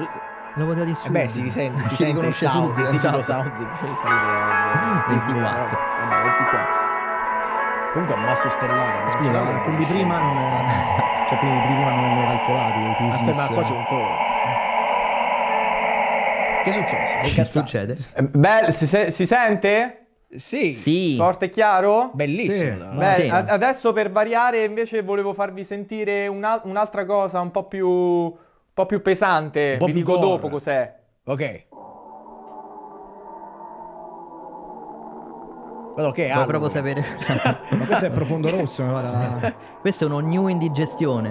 Speaker 5: Lo poteva dire subito. Eh beh, si, risente, si, si sente il sound, il tipico esatto. sound di Pismis 24. 24.
Speaker 1: 24. Comunque ammasso un masso stellare. Scusa, ma quelli prima
Speaker 5: non. cioè,
Speaker 4: quelli prima non erano calcolati. Aspetta, ma qua c'è
Speaker 2: un coro.
Speaker 6: Che è successo? Che, cazzo succede? Eh, beh, si, se- si sente? Sì. sì. Forte e chiaro? Bellissimo. Sì. Beh, sì. adesso per variare invece volevo farvi sentire una- un'altra cosa un po' più, un po più pesante. Un po Vi più dico gore. dopo cos'è.
Speaker 1: Ok. Vado che Volevo proprio sapere. Ma questo è profondo rosso. Eh, guarda.
Speaker 5: questo è uno new indigestione.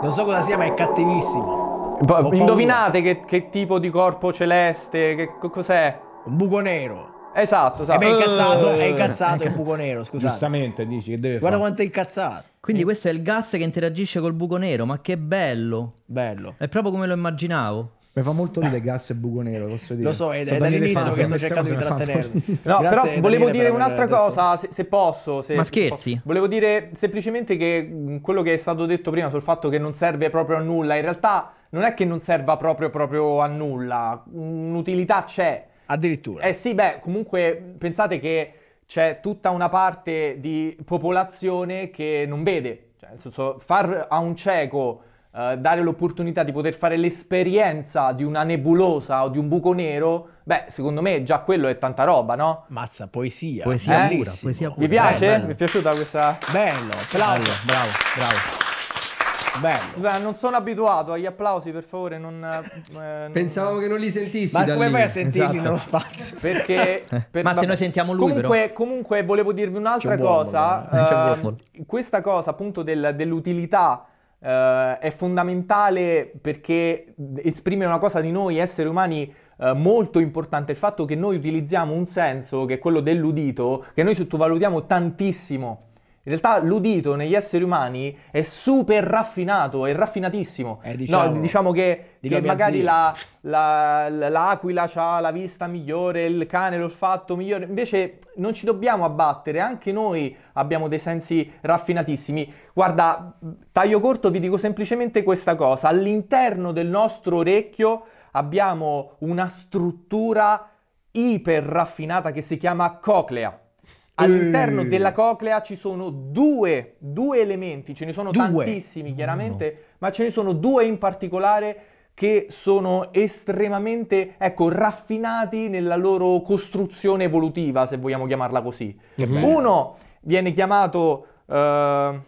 Speaker 1: Non so cosa sia, ma è
Speaker 5: cattivissimo.
Speaker 2: Indovinate
Speaker 5: che,
Speaker 6: che tipo di corpo celeste, che cos'è? Un buco nero. Esatto, esatto. È beh, incazzato, è eh. incazzato, è il
Speaker 5: buco nero, scusa. Giustamente, dici che deve Guarda fare. quanto è incazzato. Quindi eh. questo è il gas che interagisce col buco nero, ma che bello. Bello. È proprio come lo immaginavo. Mi
Speaker 4: fa molto ridere gas e buco nero, posso dire. Lo so, è, è dall'inizio che sto cercando di trattenerlo. no, però volevo
Speaker 6: Daniele, dire un'altra cosa, se, se, posso. Se, Ma scherzi? Posso. Volevo dire semplicemente che mm, quello che è stato detto prima sul fatto che non serve proprio a nulla, in realtà non è che non serva proprio, proprio a nulla, un'utilità c'è, Addirittura. Eh sì, beh, comunque pensate che c'è tutta una parte di popolazione che non vede. Cioè, nel senso, far a un cieco eh, dare l'opportunità di poter fare l'esperienza di una nebulosa o di un buco nero, beh, secondo me già quello è tanta roba, no? Mazza, poesia. Poesia eh? pura, poesia pura. Vi piace? Bello, bello. Vi è piaciuta questa? Bello, bravo, bravo, bravo. Bello. Non sono abituato agli applausi, per favore. Non, eh, Pensavamo
Speaker 3: non... che non li sentissi. Ma come fai a sentirli esatto. nello spazio? Perché. Per... Ma se noi sentiamo lui, comunque, però.
Speaker 6: Comunque, volevo dirvi un'altra un cosa. Buon, eh, questa cosa appunto del, dell'utilità. Uh, è fondamentale perché esprime una cosa di noi esseri umani eh, molto importante, il fatto che noi utilizziamo un senso che è quello dell'udito, che noi sottovalutiamo tantissimo. In realtà l'udito negli esseri umani è super raffinato, è raffinatissimo. Eh, diciamo, no, diciamo che, che magari la, la, l'aquila ha la vista migliore, il cane l'olfatto migliore. Invece non ci dobbiamo abbattere, anche noi abbiamo dei sensi raffinatissimi. Guarda, taglio corto, vi dico semplicemente questa cosa. All'interno del nostro orecchio abbiamo una struttura iper raffinata che si chiama coclea. All'interno eh. della coclea ci sono due, due elementi, ce ne sono due. tantissimi chiaramente, Uno. ma ce ne sono due in particolare che sono estremamente, ecco, raffinati nella loro costruzione evolutiva, se vogliamo chiamarla così. Uno viene chiamato... Eh,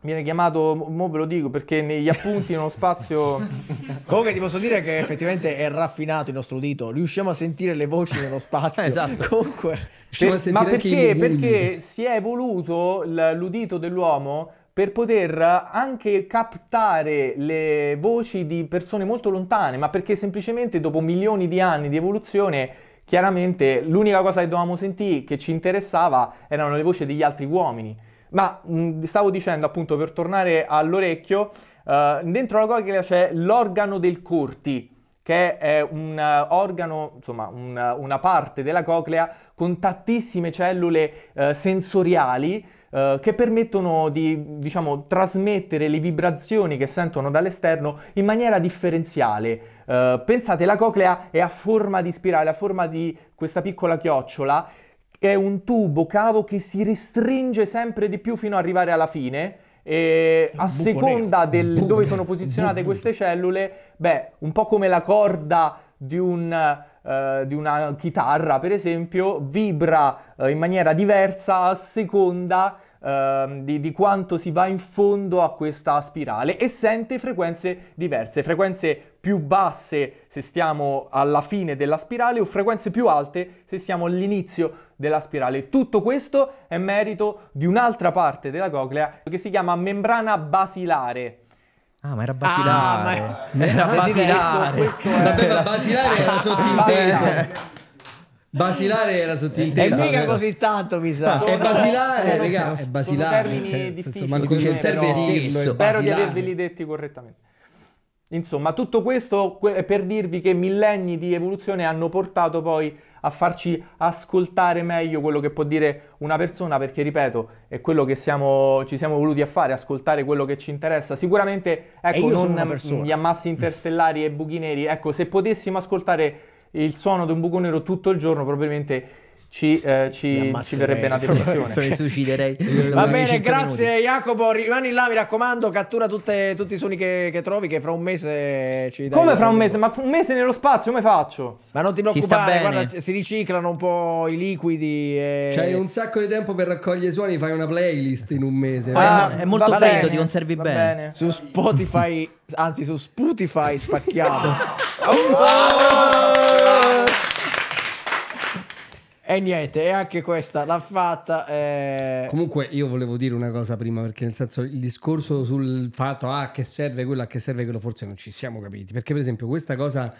Speaker 6: Viene
Speaker 1: chiamato, mo ve lo dico perché negli appunti nello spazio... Comunque ti posso dire che effettivamente è raffinato il nostro udito, riusciamo a sentire le voci nello spazio. esatto. Comunque... Per, ma perché, perché
Speaker 6: si è evoluto l'udito dell'uomo per poter anche captare le voci di persone molto lontane, ma perché semplicemente dopo milioni di anni di evoluzione chiaramente l'unica cosa che dovevamo sentire che ci interessava erano le voci degli altri uomini. Ma mh, stavo dicendo appunto per tornare all'orecchio, eh, dentro la cochlea c'è l'organo del corti, che è un organo, insomma un, una parte della coclea con tantissime cellule eh, sensoriali eh, che permettono di diciamo, trasmettere le vibrazioni che sentono dall'esterno in maniera differenziale. Eh, pensate, la coclea è a forma di spirale, a forma di questa piccola chiocciola è un tubo cavo che si restringe sempre di più fino ad arrivare alla fine. E a seconda del dove sono posizionate queste cellule, beh, un po' come la corda di, un, uh, di una chitarra, per esempio, vibra uh, in maniera diversa a seconda Ehm, di, di, quanto si va in fondo a questa spirale e sente frequenze diverse, frequenze più basse se stiamo alla fine della spirale o frequenze più alte se siamo all'inizio della spirale. Tutto questo è merito di un'altra parte della coclea che si chiama membrana basilare.
Speaker 5: Ah, ma era basilare. Ah, ma era, era basilare. Questo, Sapeva basilare era sottinteso.
Speaker 3: Basilare era sottinteso. Eh, e mica così
Speaker 1: tanto, mi sa. Ah, è basilare, no, regà, è basilare. Insomma, termini cioè, non serve dirlo, Spero di averveli
Speaker 6: detti correttamente. Insomma, tutto questo è per dirvi che millenni di evoluzione hanno portato poi a farci ascoltare meglio quello che può dire una persona, perché ripeto, è quello che siamo, ci siamo voluti a fare, ascoltare quello che ci interessa. Sicuramente, ecco, non gli ammassi interstellari e buchi neri, ecco, se potessimo ascoltare il suono di un buco nero tutto il giorno probabilmente ci, eh,
Speaker 1: ci, ci verrebbe una depressione. Mi suiciderei. Va bene, grazie minuti. Jacopo. Rimani là, mi raccomando, cattura tutte, tutti i suoni che, che, trovi. Che fra un mese ci dai. Come fra un mese? Ma un mese
Speaker 3: nello spazio, come faccio? Ma non ti preoccupare, guarda, si riciclano un po' i liquidi. E... C'hai un sacco di tempo per raccogliere i suoni. Fai una playlist in un mese. Ah, è molto freddo, ti conservi bene. bene. Su Spotify,
Speaker 1: anzi, su Spotify spacchiato.
Speaker 4: oh!
Speaker 1: E niente, e anche questa l'ha fatta. Eh... Comunque
Speaker 3: io volevo dire una cosa prima, perché nel senso il discorso sul fatto ah, che serve quello, a che serve quello, forse non ci siamo capiti. Perché per esempio questa cosa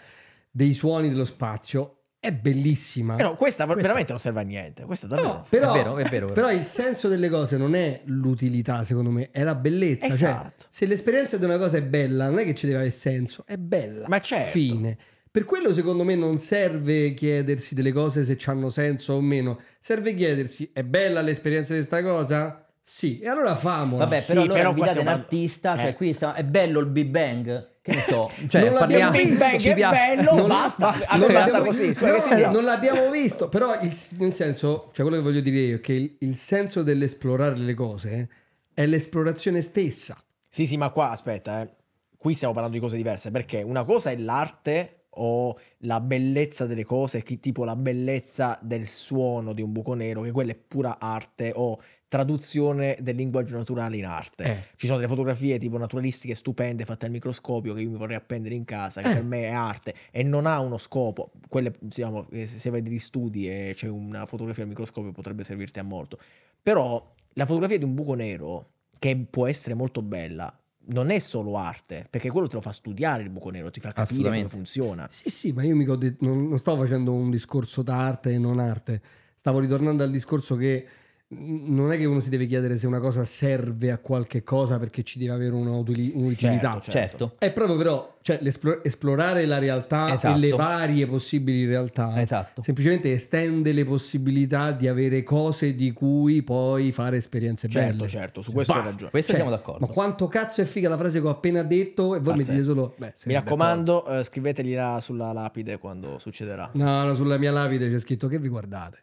Speaker 3: dei suoni dello spazio è bellissima. Però
Speaker 1: questa, questa, veramente non serve a niente. Questa
Speaker 3: davvero. No, però, è vero, è vero, però il senso delle cose non è l'utilità, secondo me, è la bellezza. Cioè, esatto. Cioè, se l'esperienza di una cosa è bella, non è che ci deve avere senso, è bella. Ma c'è. Certo. Fine. Per quello secondo me non serve chiedersi delle cose se hanno senso o meno, serve chiedersi è bella l'esperienza di questa cosa? Sì, e allora famo. Vabbè, però, sì, allora però l'artista, cioè eh. cioè qui è bello il Big Bang. Che ne so, cioè, non parliamo, il Big Bang
Speaker 2: è bello, non basta, basta, non basta così. No, non
Speaker 3: l'abbiamo visto, però il, nel senso, cioè quello che voglio dire io è che il, il senso dell'esplorare le cose è l'esplorazione stessa.
Speaker 1: Sì, sì, ma qua aspetta, eh. qui stiamo parlando di cose diverse, perché una cosa è l'arte o la bellezza delle cose, tipo la bellezza del suono di un buco nero, che quella è pura arte o traduzione del linguaggio naturale in arte. Eh. Ci sono delle fotografie tipo naturalistiche stupende fatte al microscopio che io mi vorrei appendere in casa, che eh. per me è arte e non ha uno scopo. Quelle, diciamo, se vai degli studi e c'è una fotografia al microscopio potrebbe servirti a molto. Però la fotografia di un buco nero, che può essere molto bella, non è solo arte, perché quello te lo fa studiare il buco nero, ti fa capire come funziona.
Speaker 3: Sì, sì, ma io mi non, non stavo facendo un discorso d'arte e non arte, stavo ritornando al discorso che non è che uno si deve chiedere se una cosa serve a qualche cosa perché ci deve avere un'utilità. Certo, certo, certo. È proprio però cioè, esplorare la realtà esatto. e le esatto. varie possibili realtà esatto. semplicemente estende le possibilità di avere cose di cui poi fare esperienze certo, belle. Certo, su questo Basta. ragione. Questo cioè, siamo d'accordo. Ma quanto cazzo è figa la frase che ho appena detto e voi Pazzesco. mi dite solo... Beh, mi raccomando, eh, là
Speaker 1: sulla lapide quando succederà.
Speaker 3: No, no, sulla mia lapide c'è scritto che vi guardate.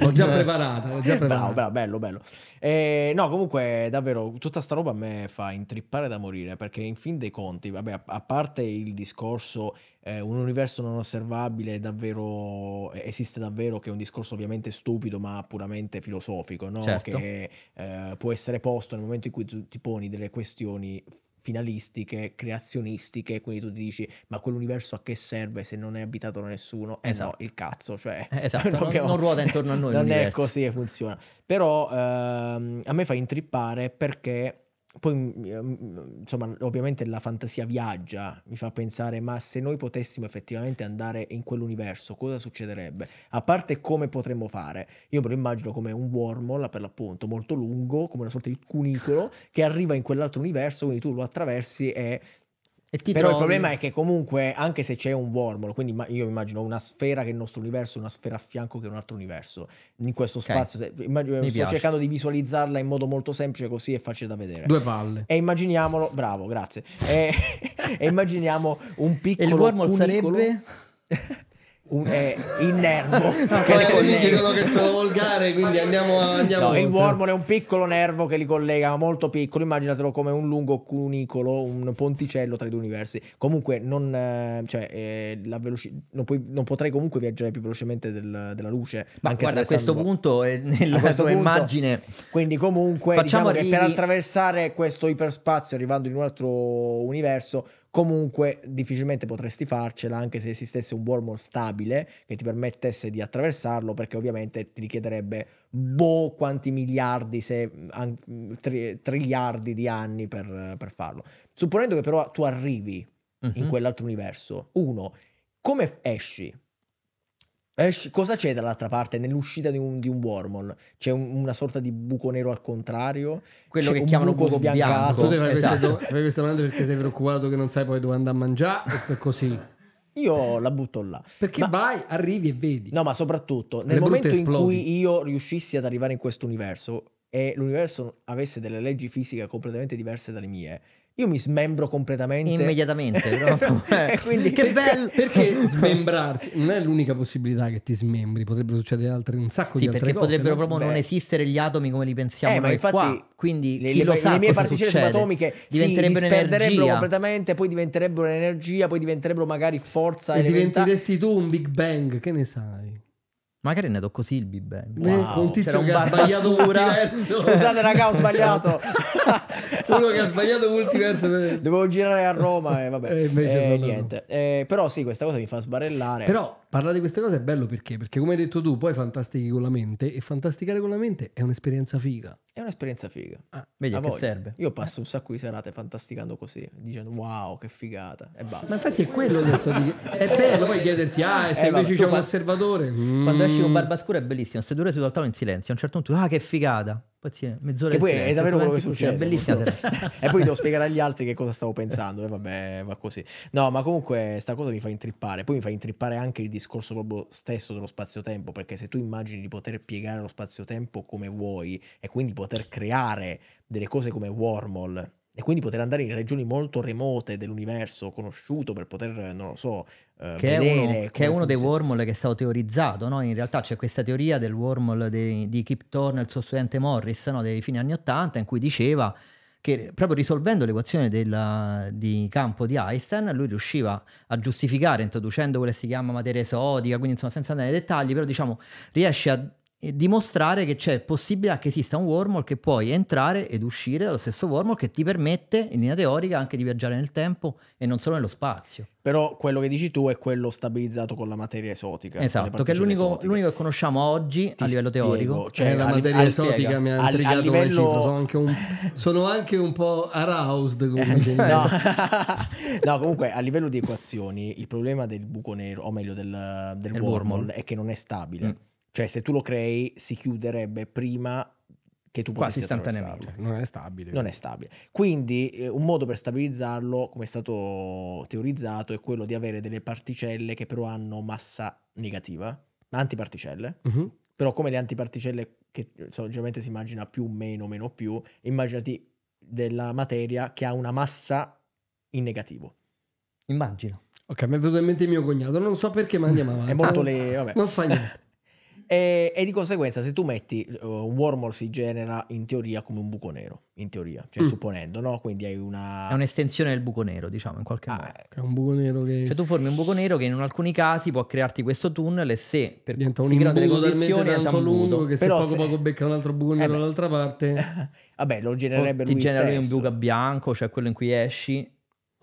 Speaker 3: L'ho già preparata, l'ho già preparata. Bravo, bravo,
Speaker 1: bello, bello. E, eh, no, comunque, davvero, tutta sta roba a me fa intrippare da morire, perché in fin dei conti, vabbè, a, a parte il discorso eh, un universo non osservabile davvero, eh, esiste davvero, che è un discorso ovviamente stupido, ma puramente filosofico, no? certo. che eh, può essere posto nel momento in cui tu ti poni delle questioni finalistiche, creazionistiche, quindi tu ti dici ma quell'universo a che serve se non è abitato da nessuno? Eh esatto. no, il cazzo, cioè eh, esatto. non, abbiamo... non, ruota intorno a noi. non è così che funziona. Però ehm, a me fa intrippare perché poi mm, mm, mm, insomma ovviamente la fantasia viaggia mi fa pensare ma se noi potessimo effettivamente andare in quell'universo cosa succederebbe a parte come potremmo fare io me lo immagino come un wormhole per l'appunto molto lungo come una sorta di cunicolo che arriva in quell'altro universo quindi tu lo attraversi e però trovi... il problema è che comunque, anche se c'è un wormhole, quindi io immagino una sfera che è il nostro universo, una sfera a fianco che è un altro universo, in questo okay. spazio, immagino, sto piace. cercando di visualizzarla in modo molto semplice così è facile da vedere. Due palle. E immaginiamolo, bravo, grazie. E, e immaginiamo un piccolo... E il wormhole cunicolo... sarebbe... un, eh, il nervo che le collega. dicono che sono volgare quindi andiamo, andiamo no, il wormhole è un piccolo nervo che li collega molto piccolo immaginatelo come un lungo cunicolo un ponticello tra i due universi comunque non, eh, cioè, eh, veloci- non, puoi, non potrei comunque viaggiare più velocemente del, della luce ma anche guarda a questo sangue. punto è nella sua punto, immagine quindi comunque Facciamo diciamo ri- che per attraversare questo iperspazio arrivando in un altro universo comunque difficilmente potresti farcela anche se esistesse un wormhole stabile che ti permettesse di attraversarlo perché ovviamente ti richiederebbe boh quanti miliardi se tri, triliardi di anni per, per, farlo supponendo che però tu arrivi uh-huh. in mhm. quell'altro universo uno come esci Esci, eh, cosa c'è dall'altra parte? Nell'uscita di un, di un wormhole c'è un, una sorta di buco nero al contrario? Quello che chiamano buco, buco bianco. Tu devi esatto.
Speaker 3: questa, questa domanda perché sei preoccupato che non sai poi dove andare a mangiare e così. Io la butto là.
Speaker 1: Perché ma, vai, arrivi e vedi. No, ma soprattutto nel Le momento in cui io riuscissi ad arrivare in questo universo e l'universo avesse delle leggi fisiche completamente diverse dalle mie, io mi smembro completamente. Immediatamente. Eh, quindi, che bello!
Speaker 2: Perché
Speaker 3: smembrarsi non è l'unica possibilità che ti smembri, potrebbero succedere altre, un sacco sì, di altre cose. Perché potrebbero no? proprio Beh. non
Speaker 5: esistere gli atomi come li pensiamo eh, noi infatti, qua. Quindi le, chi le, lo sa le mie particelle subatomiche diventerebbero si disperderebbero
Speaker 1: completamente, poi diventerebbero energia, poi diventerebbero magari forza. E
Speaker 5: elementare. diventeresti tu un Big Bang, che ne sai? Magari ne do così il Big Bang. Wow. Un tizio che ha sbagliato multiverso. Scusate, raga, ho sbagliato.
Speaker 2: Uno che ha
Speaker 1: sbagliato multiverso. Dovevo girare a Roma e vabbè. E invece eh, niente. Eh, però sì, questa cosa mi fa sbarellare. Però
Speaker 3: Parlare di queste cose è bello perché? Perché come hai detto tu, poi fantastichi con la mente e fantasticare con la mente è un'esperienza figa.
Speaker 1: È un'esperienza figa. Ah, Vedi, a che serve. Io passo un sacco di serate fantasticando così, dicendo wow, che figata e basta. Ma infatti è quello che sto dicendo. È bello poi
Speaker 5: chiederti, ah, e eh, se eh, invece vabbè, c'è un pa- osservatore. Quando mm. esci con mm. barba scura è bellissimo, se tu seduto al tavolo in silenzio, a un certo punto, ah, che figata. Pazzia, mezz'ora. e poi è davvero quello che succede. È bellissima. e poi
Speaker 1: devo spiegare agli altri che cosa stavo pensando. E vabbè, va così. No, ma comunque sta cosa mi fa intrippare. Poi mi fa intrippare anche il discorso proprio stesso dello spazio-tempo. Perché se tu immagini di poter piegare lo spazio-tempo come vuoi e quindi poter creare delle cose come Wormhole e quindi poter andare in regioni molto remote dell'universo conosciuto per poter, non lo so, eh, che, è uno, che è uno, dei
Speaker 5: wormhole che è stato teorizzato, no? in realtà c'è questa teoria del wormhole di, di Kip Thorne, il suo studente Morris, no? dei fine anni Ottanta, in cui diceva che proprio risolvendo l'equazione della, di campo di Einstein, lui riusciva a giustificare introducendo quella che si chiama materia esotica, quindi insomma senza andare nei dettagli, però diciamo riesce a dimostrare che c'è possibilità che esista un wormhole che puoi entrare ed uscire dallo stesso wormhole che ti permette in linea teorica anche di viaggiare nel tempo e non solo nello spazio.
Speaker 1: Però quello che dici tu è quello stabilizzato con la materia esotica. Esatto, che è l'unico,
Speaker 5: l'unico, che conosciamo oggi Ti a livello spiego, teorico.
Speaker 1: Cioè eh, la materia al, esotica spiega. mi ha al, intrigato livello... cifra, sono,
Speaker 3: anche un, sono anche un, po' aroused. Come eh, no. no, comunque
Speaker 1: a livello di equazioni il problema del buco nero, o meglio del, del wormhole, wormhole, è che non è stabile. Mm cioè se tu lo crei si chiuderebbe prima che tu quasi istantaneamente.
Speaker 3: Non è stabile. Non è
Speaker 1: stabile. Quindi eh, un modo per stabilizzarlo, come è stato teorizzato, è quello di avere delle particelle che però hanno massa negativa, antiparticelle. Uh-huh. Però come le antiparticelle che so, generalmente si immagina più, meno, meno, più, immaginati della materia che ha una massa in negativo.
Speaker 3: Immagino. Ok, mi è venuto in mente il mio cognato, non so perché, ma andiamo avanti. è molto le... Vabbè. Non fa
Speaker 1: niente. E, e, di conseguenza, se tu metti uh, un wormhole si genera in teoria come un buco nero, in teoria, cioè mm. supponendo, no? Quindi hai
Speaker 5: una. È un'estensione del buco nero, diciamo, in qualche ah, modo.
Speaker 3: Ecco. È un buco nero che.
Speaker 5: Cioè, tu formi un buco nero che in alcuni casi può crearti questo tunnel e se per diventa un imbuto delle condizioni è tanto lungo che se poco se...
Speaker 3: poco becca un altro buco eh nero eh dall'altra parte. Vabbè, lo
Speaker 5: genererebbe o lui ti genera un buco bianco, cioè quello in cui esci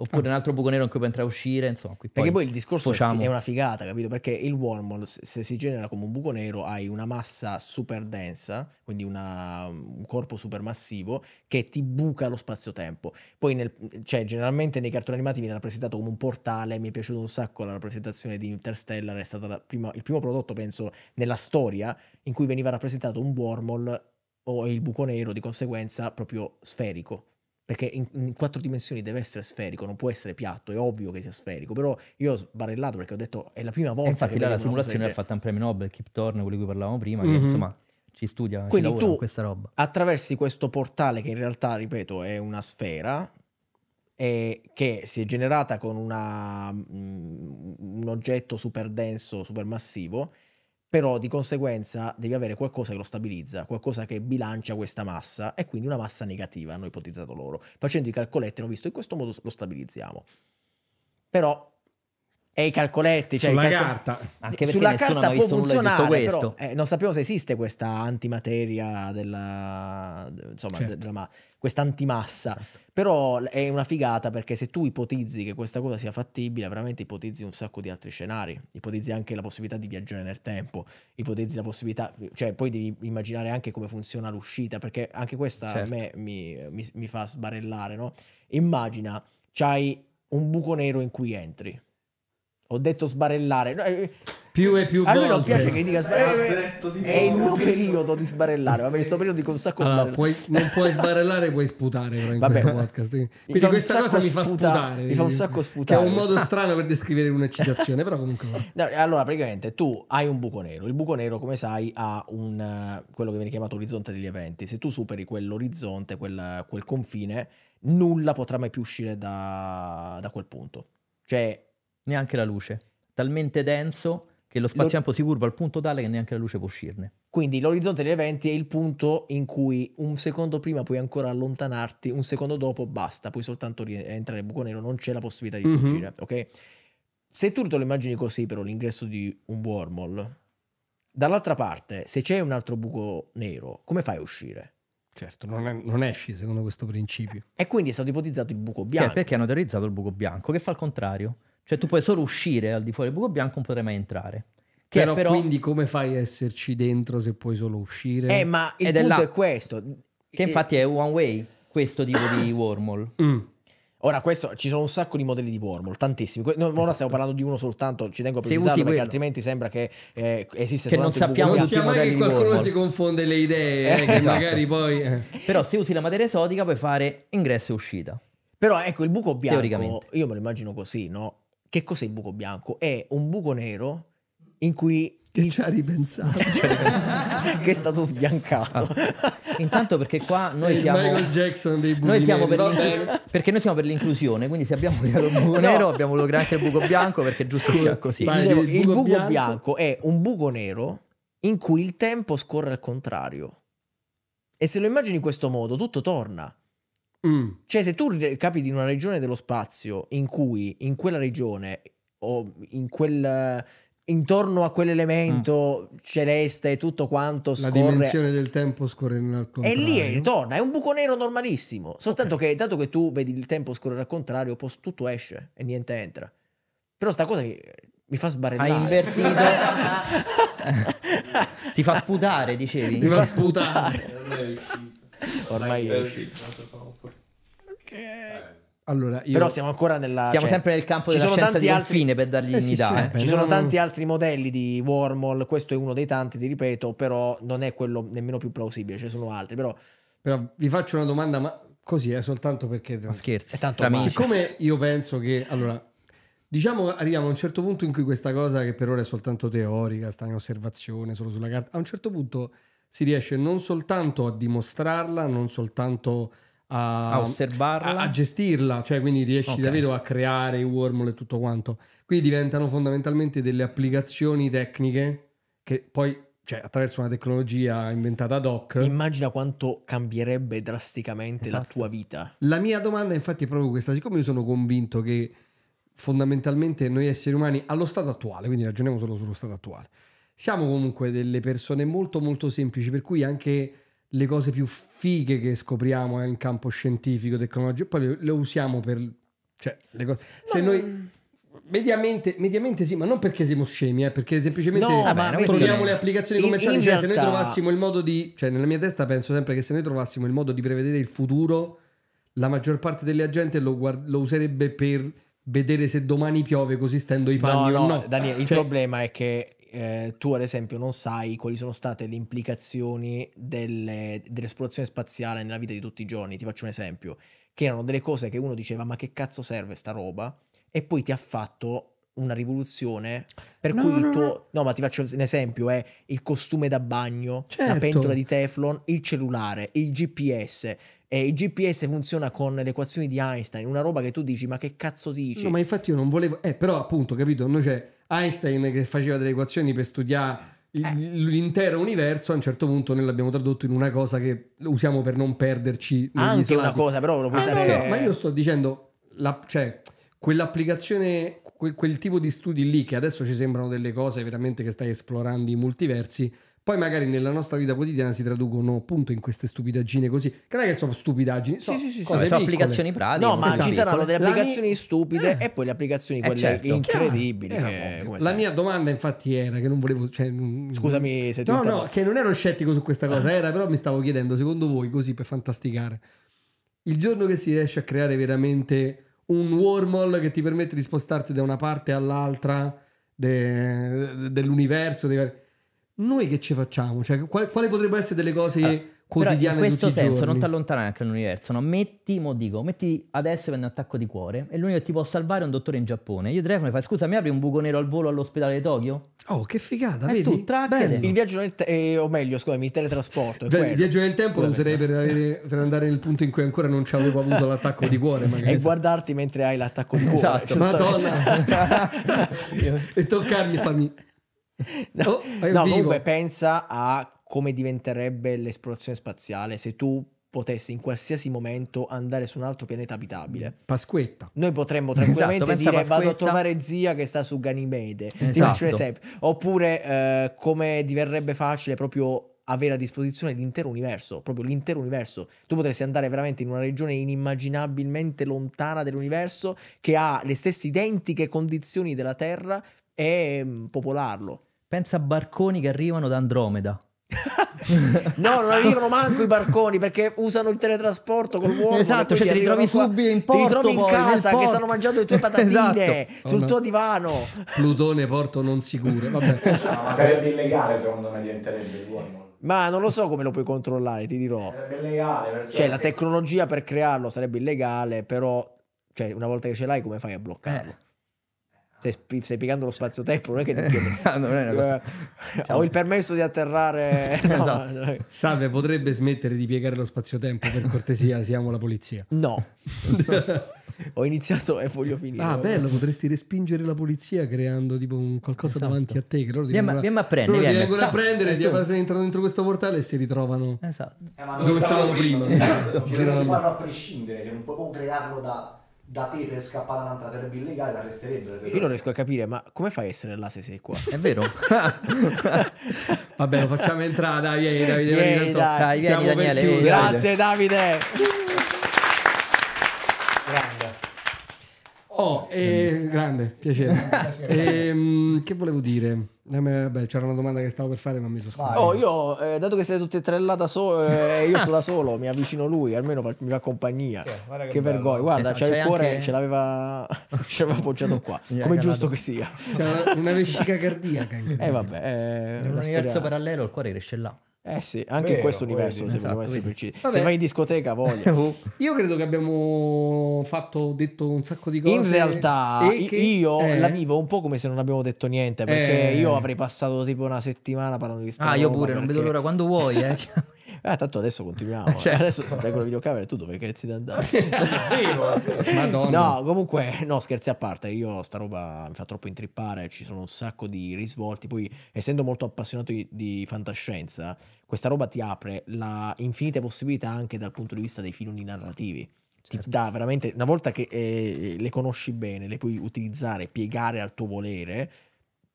Speaker 5: Oppure ah. un altro buco nero in cui puoi entrare e uscire, insomma. Qui Perché poi il discorso facciamo. è una
Speaker 1: figata, capito? Perché il wormhole, se si genera come un buco nero, hai una massa super densa, quindi una, un corpo super massivo, che ti buca lo spazio-tempo. Poi, nel, cioè, generalmente nei cartoni animati viene rappresentato come un portale, mi è piaciuto un sacco la rappresentazione di Interstellar, è stato il primo prodotto, penso, nella storia, in cui veniva rappresentato un wormhole o il buco nero, di conseguenza, proprio sferico perché in, in, quattro dimensioni deve essere sferico, non può essere piatto, è ovvio che sia sferico, però io ho sbarillato perché ho detto è la prima volta infatti, che... la simulazione l'ha fatta
Speaker 5: un premio Nobel, Kip Thorne, quelli di cui parlavamo prima, mm -hmm. che mhm. insomma ci studia, Quindi ci tu, questa roba.
Speaker 1: Attraversi questo portale che in realtà, ripeto, è una sfera, e che si è generata con una, mm, un oggetto super denso, super massivo, però di conseguenza devi avere qualcosa che lo stabilizza, qualcosa che bilancia questa massa e quindi una massa negativa, hanno ipotizzato loro. Facendo i calcoletti hanno visto in questo modo lo stabilizziamo. Però e i calcoletti. Cioè sulla i carta. Anche sulla carta può funzionare, questo. Però, eh, non sappiamo se esiste questa antimateria della... Insomma, certo. della, questa antimassa. Certo. Però è una figata perché se tu ipotizzi che questa cosa sia fattibile, veramente ipotizzi un sacco di altri scenari. Ipotizzi anche la possibilità di viaggiare nel tempo, ipotizzi la possibilità, cioè poi devi immaginare anche come funziona l'uscita, perché anche questa certo. a me mi, mi, mi fa sbarellare, no? Immagina, c'hai un buco nero in cui entri ho detto
Speaker 3: sbarellare. Eh, più e più A lui non piace che dica sbarellare.
Speaker 1: È il mio periodo di sbarellare. Vabbè, sto periodo dico un sacco allora, sbarellare. Puoi,
Speaker 3: non puoi sbarellare, puoi sputare però in Vabbè. questo podcast. Quindi questa cosa mi fa sputa, sputare. Mi fa un sacco sputare. Che è un modo strano per descrivere un'eccitazione, però comunque
Speaker 1: no, allora, praticamente tu hai un buco nero. Il buco nero, come sai, ha un, eh, quello che viene chiamato orizzonte degli eventi. Se tu superi quell'orizzonte, quel, quel confine, nulla
Speaker 5: potrà mai più uscire da, da quel punto. Cioè, neanche la luce. Talmente denso che lo spazio-tempo si curva al punto tale che neanche la luce può uscirne. Quindi l'orizzonte degli
Speaker 1: eventi è il punto in cui un secondo prima puoi ancora allontanarti, un secondo dopo basta, puoi soltanto entrare nel buco nero, non c'è la possibilità di mm-hmm. fuggire, ok? Se tu te lo immagini così però l'ingresso di un wormhole, dall'altra parte, se c'è un altro buco
Speaker 5: nero, come fai a uscire?
Speaker 3: Certo, non, è, non, esci secondo questo principio.
Speaker 5: E quindi è stato ipotizzato il buco bianco. Che perché hanno teorizzato il buco bianco, che fa il contrario. Cioè tu puoi solo uscire al di fuori del
Speaker 3: buco bianco, non potrai mai entrare. Che però, però... quindi come fai a esserci dentro se puoi solo uscire? Eh, ma il Ed
Speaker 2: punto è, là... è
Speaker 5: questo.
Speaker 3: Che eh,
Speaker 2: infatti
Speaker 5: è one way, questo tipo di wormhole.
Speaker 2: Mm.
Speaker 1: Ora, questo, ci sono un sacco di modelli di wormhole, tantissimi. No, esatto. ora stiamo esatto. parlando di uno soltanto, ci
Speaker 5: tengo a precisarlo perché quello. altrimenti sembra che eh, esiste che non sappiamo non tutti i modelli che qualcuno si confonde le idee, eh, eh, che esatto. magari poi... Eh. Però se usi la materia esotica puoi fare ingresso e uscita.
Speaker 1: Però ecco, il buco bianco, io me lo immagino così, no? Che cos'è il buco bianco? È un buco nero in cui che ci ha ripensato, che è stato
Speaker 3: sbiancato.
Speaker 5: Ah. Intanto perché qua noi siamo,
Speaker 3: Michael noi siamo per l'inclusione,
Speaker 5: perché noi siamo per l'inclusione, quindi se abbiamo creato un buco no. nero abbiamo lograto anche il buco bianco perché è giusto sia così. Vai, Dicevo, il, il buco, bianco. bianco è un buco nero in cui il tempo scorre al
Speaker 1: contrario. E se lo immagini in questo modo, tutto torna. Mm. Cioè, se tu capiti in una regione dello spazio in cui in quella regione o in quel intorno a quell'elemento mm. celeste e tutto quanto scorre. La dimensione
Speaker 3: del tempo scorre in un altro E lì
Speaker 1: ritorna, è un buco nero normalissimo. Soltanto okay. che dato che tu vedi il tempo scorrere al contrario, tutto esce e niente entra. Però sta cosa mi, eh, mi fa
Speaker 5: sbarellare. Hai invertito. Ti fa sputare, dicevi. Ti fa sputare. Ormai è uscito.
Speaker 2: Ok. Allora, io... Però stiamo ancora nella.
Speaker 5: Siamo cioè, sempre nel campo della scienza di altri... fine per dargli eh, dignità. sì, sì, eh. Ci
Speaker 1: sono tanti altri modelli di wormhole. Questo è uno dei tanti, ti ripeto. Però non è quello
Speaker 3: nemmeno più plausibile. Ce ne sono altri. Però... però vi faccio una domanda, ma così è eh, soltanto perché. Ma scherzi. È tanto ma... Siccome io penso che. Allora, diciamo arriviamo a un certo punto in cui questa cosa, che per ora è soltanto teorica, sta in osservazione solo sulla carta, a un certo punto si riesce non soltanto a dimostrarla, non soltanto a, a osservarla, a, a, gestirla, cioè quindi riesci okay. davvero a creare i wormhole e tutto quanto. Qui diventano fondamentalmente delle applicazioni tecniche che poi cioè attraverso una tecnologia inventata ad hoc. Immagina quanto cambierebbe drasticamente esatto. la tua vita. La mia domanda infatti è proprio questa, siccome io sono convinto che fondamentalmente noi esseri umani allo stato attuale, quindi ragioniamo solo sullo stato attuale, siamo comunque delle persone molto molto semplici, per cui anche le cose più fighe che scopriamo in campo scientifico, tecnologico, poi le, le usiamo per... Cioè, le cose... Se no. noi... Mediamente, mediamente, sì, ma non perché siamo scemi, eh, perché semplicemente no, vabbè, troviamo le applicazioni commerciali. In, in cioè, realtà... se noi trovassimo il modo di. Cioè, nella mia testa penso sempre che se noi trovassimo il modo di prevedere il futuro, la maggior parte delle gente lo, guard- lo userebbe per vedere se domani piove così stendo i panni no, no, no. Daniele, cioè, il
Speaker 1: problema è che eh, tu ad esempio non sai quali sono state le implicazioni delle, dell'esplorazione spaziale nella vita di tutti i giorni. Ti faccio un esempio, che erano delle cose che uno diceva ma che cazzo serve sta roba? E poi ti ha fatto una rivoluzione per no, cui il tuo... No. no, ma ti faccio un esempio, è eh. il costume da bagno, certo. la pentola di Teflon, il cellulare, il GPS, e il GPS funziona con le equazioni di
Speaker 3: Einstein, una roba che tu dici ma che cazzo dici? No, ma infatti io non volevo... Eh, però appunto, capito, noi c'è... Cioè Einstein che faceva delle equazioni per studiare eh. l'intero universo a un certo punto noi l'abbiamo tradotto in una cosa che usiamo per non perderci anche isolati. una cosa però lo puoi ah, sapere no, no, ma io sto dicendo la, cioè quell'applicazione quel, quel, tipo di studi lì che adesso ci sembrano delle cose veramente che stai esplorando i multiversi poi magari nella nostra vita quotidiana si traducono appunto in queste stupidaggine così. Che non è che sono stupidaggini, sono, sì, sì, sì, sono cioè, applicazioni pratiche. No, ma esatto. ci saranno delle applicazioni
Speaker 1: mia... stupide eh. e poi le applicazioni eh, quelle eh certo. incredibili. Eh, la sai.
Speaker 3: mia domanda infatti era che non volevo... Cioè, Scusami se ti No, no, che non ero scettico su questa cosa, ah. era però mi stavo chiedendo, secondo voi, così per fantasticare, il giorno che si riesce a creare veramente un wormhole che ti permette di spostarti da una parte all'altra de... dell'universo... De noi che ci facciamo? Cioè, quali, quali potrebbero essere
Speaker 5: delle cose allora, quotidiane? in questo senso, non ti allontanare anche dall'universo. No? Metti, mo dico, metti adesso che un attacco di cuore e l'unico che ti può salvare è un dottore in Giappone. Io telefono e fai, scusa, mi apri un buco nero al volo all'ospedale di Tokyo?
Speaker 3: Oh, che figata, e eh, vedi?
Speaker 5: Tu, il viaggio nel tempo, eh, o meglio, scusami, il teletrasporto.
Speaker 1: Beh, il viaggio nel tempo scusami. lo userei per, avere,
Speaker 3: per, andare nel punto in cui ancora non ci avevo avuto l'attacco di cuore. Magari. E
Speaker 1: guardarti mentre hai l'attacco di cuore. Esatto, Madonna.
Speaker 3: e
Speaker 1: toccarmi e farmi...
Speaker 2: no, oh, no comunque
Speaker 1: pensa a come diventerebbe l'esplorazione spaziale se tu potessi in qualsiasi momento andare su un altro pianeta
Speaker 3: abitabile. Pasquetta.
Speaker 1: Noi potremmo tranquillamente esatto, dire Pasquetta. vado a trovare zia che sta su Ganimede. Esatto. Oppure eh, come diverrebbe facile proprio avere a disposizione l'intero universo, proprio l'intero universo. Tu potresti andare veramente in una regione inimmaginabilmente lontana dell'universo che ha le stesse identiche condizioni della Terra e
Speaker 5: mm, popolarlo. Pensa a barconi che arrivano da Andromeda.
Speaker 1: no, non arrivano manco i barconi perché usano il teletrasporto col uomo. Esatto, cioè ti ritrovi
Speaker 3: subito in porto. Ti ritrovi in poi, casa che stanno mangiando le tue esatto. patatine esatto. sul oh, tuo divano. Plutone, porto non sicuro. Vabbè.
Speaker 4: No, ma sarebbe illegale secondo me diventerebbe l'uomo. Ma non lo so come
Speaker 1: lo puoi controllare, ti dirò.
Speaker 4: Sarebbe illegale. Cioè, la
Speaker 1: tecnologia per crearlo sarebbe illegale, però cioè, una volta che ce l'hai come fai a bloccarlo? Eh. Stai, stai piegando lo spazio-tempo, non è che ti chiedo. Ah, non è una cosa. Eh, ho il permesso di atterrare. Esatto. no.
Speaker 2: esatto.
Speaker 3: Salve, potrebbe smettere di piegare lo spazio-tempo per cortesia, siamo la polizia. No. ho iniziato e voglio finire. Ah, bello, potresti respingere la polizia creando tipo un qualcosa esatto. davanti a te. Che loro ti vieni a prendere, vieni eh, ancora a prendere, ti ancora entrano dentro questo portale e si ritrovano esatto. dove stavano prima. prima. Eh, esatto. non si fanno
Speaker 4: a prescindere, che un po' crearlo da da te per scappare da un'altra sarebbe illegale, l'arresterebbero. Io non riesco
Speaker 1: a capire, ma come fai a essere là
Speaker 3: se sei qua? È vero? Vabbè, lo facciamo entrare, dai, vieni Davide. Vieni, dai, dai, vieni Daniele. Vieni. Grazie
Speaker 1: Davide.
Speaker 3: Oh, eh, grande, piacere. eh, che volevo dire? Vabbè, eh, c'era una domanda che stavo per fare, ma mi sono scordato. Oh,
Speaker 1: io, eh, dato che siete tutti e tre là da solo, eh, io sono da solo, mi avvicino lui, almeno mi fa compagnia. Sì, che, vergogna, guarda, esatto, c'è il cuore, anche... ce l'aveva ce l'aveva appoggiato qua, yeah, come giusto che sia. C'è una
Speaker 3: vescica cardiaca. Eh, vabbè.
Speaker 5: Eh, in un universo parallelo il cuore cresce là. Eh sì, anche Vero, in questo universo esatto, vedi, secondo esatto, me si Se vai in
Speaker 3: discoteca voglio. io credo che abbiamo fatto, detto un sacco di cose. In realtà che... io eh. la
Speaker 1: vivo un po' come se non abbiamo detto niente, perché eh. io avrei passato tipo una settimana parlando di sta Ah, io pure, perché... non vedo l'ora quando vuoi, eh. Ah, tanto adesso continuiamo. Cioè. Adesso spengo la videocamera e tu dove cazzo di andare?
Speaker 2: Madonna. No,
Speaker 1: comunque, no, scherzi a parte, io sta roba mi fa troppo intrippare, ci sono un sacco di risvolti. Poi, essendo molto appassionato di, di fantascienza, questa roba ti apre la infinite possibilità anche dal punto di vista dei filoni narrativi. Certo. Ti dà veramente, una volta che eh, le conosci bene, le puoi utilizzare, piegare al tuo volere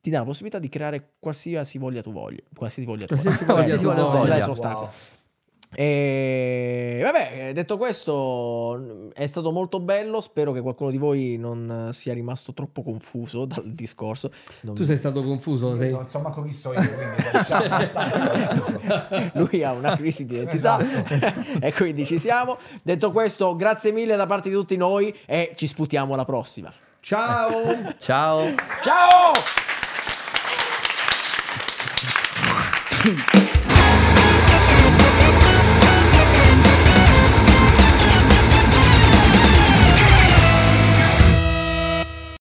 Speaker 1: ti dà la possibilità di creare qualsiasi voglia tu voglia. Qualsiasi voglia tu voglia. Qualsiasi e vabbè, detto questo, è stato molto bello. Spero che qualcuno di voi non sia rimasto troppo confuso dal discorso. Non tu mi...
Speaker 4: sei
Speaker 3: stato confuso? Io sei... Non so manco chi so io.
Speaker 1: Lui ha una crisi di identità esatto. e quindi ci siamo. Detto questo, grazie mille da parte di tutti noi e ci sputiamo alla prossima. Ciao! Ciao!
Speaker 2: Ciao! Thank you.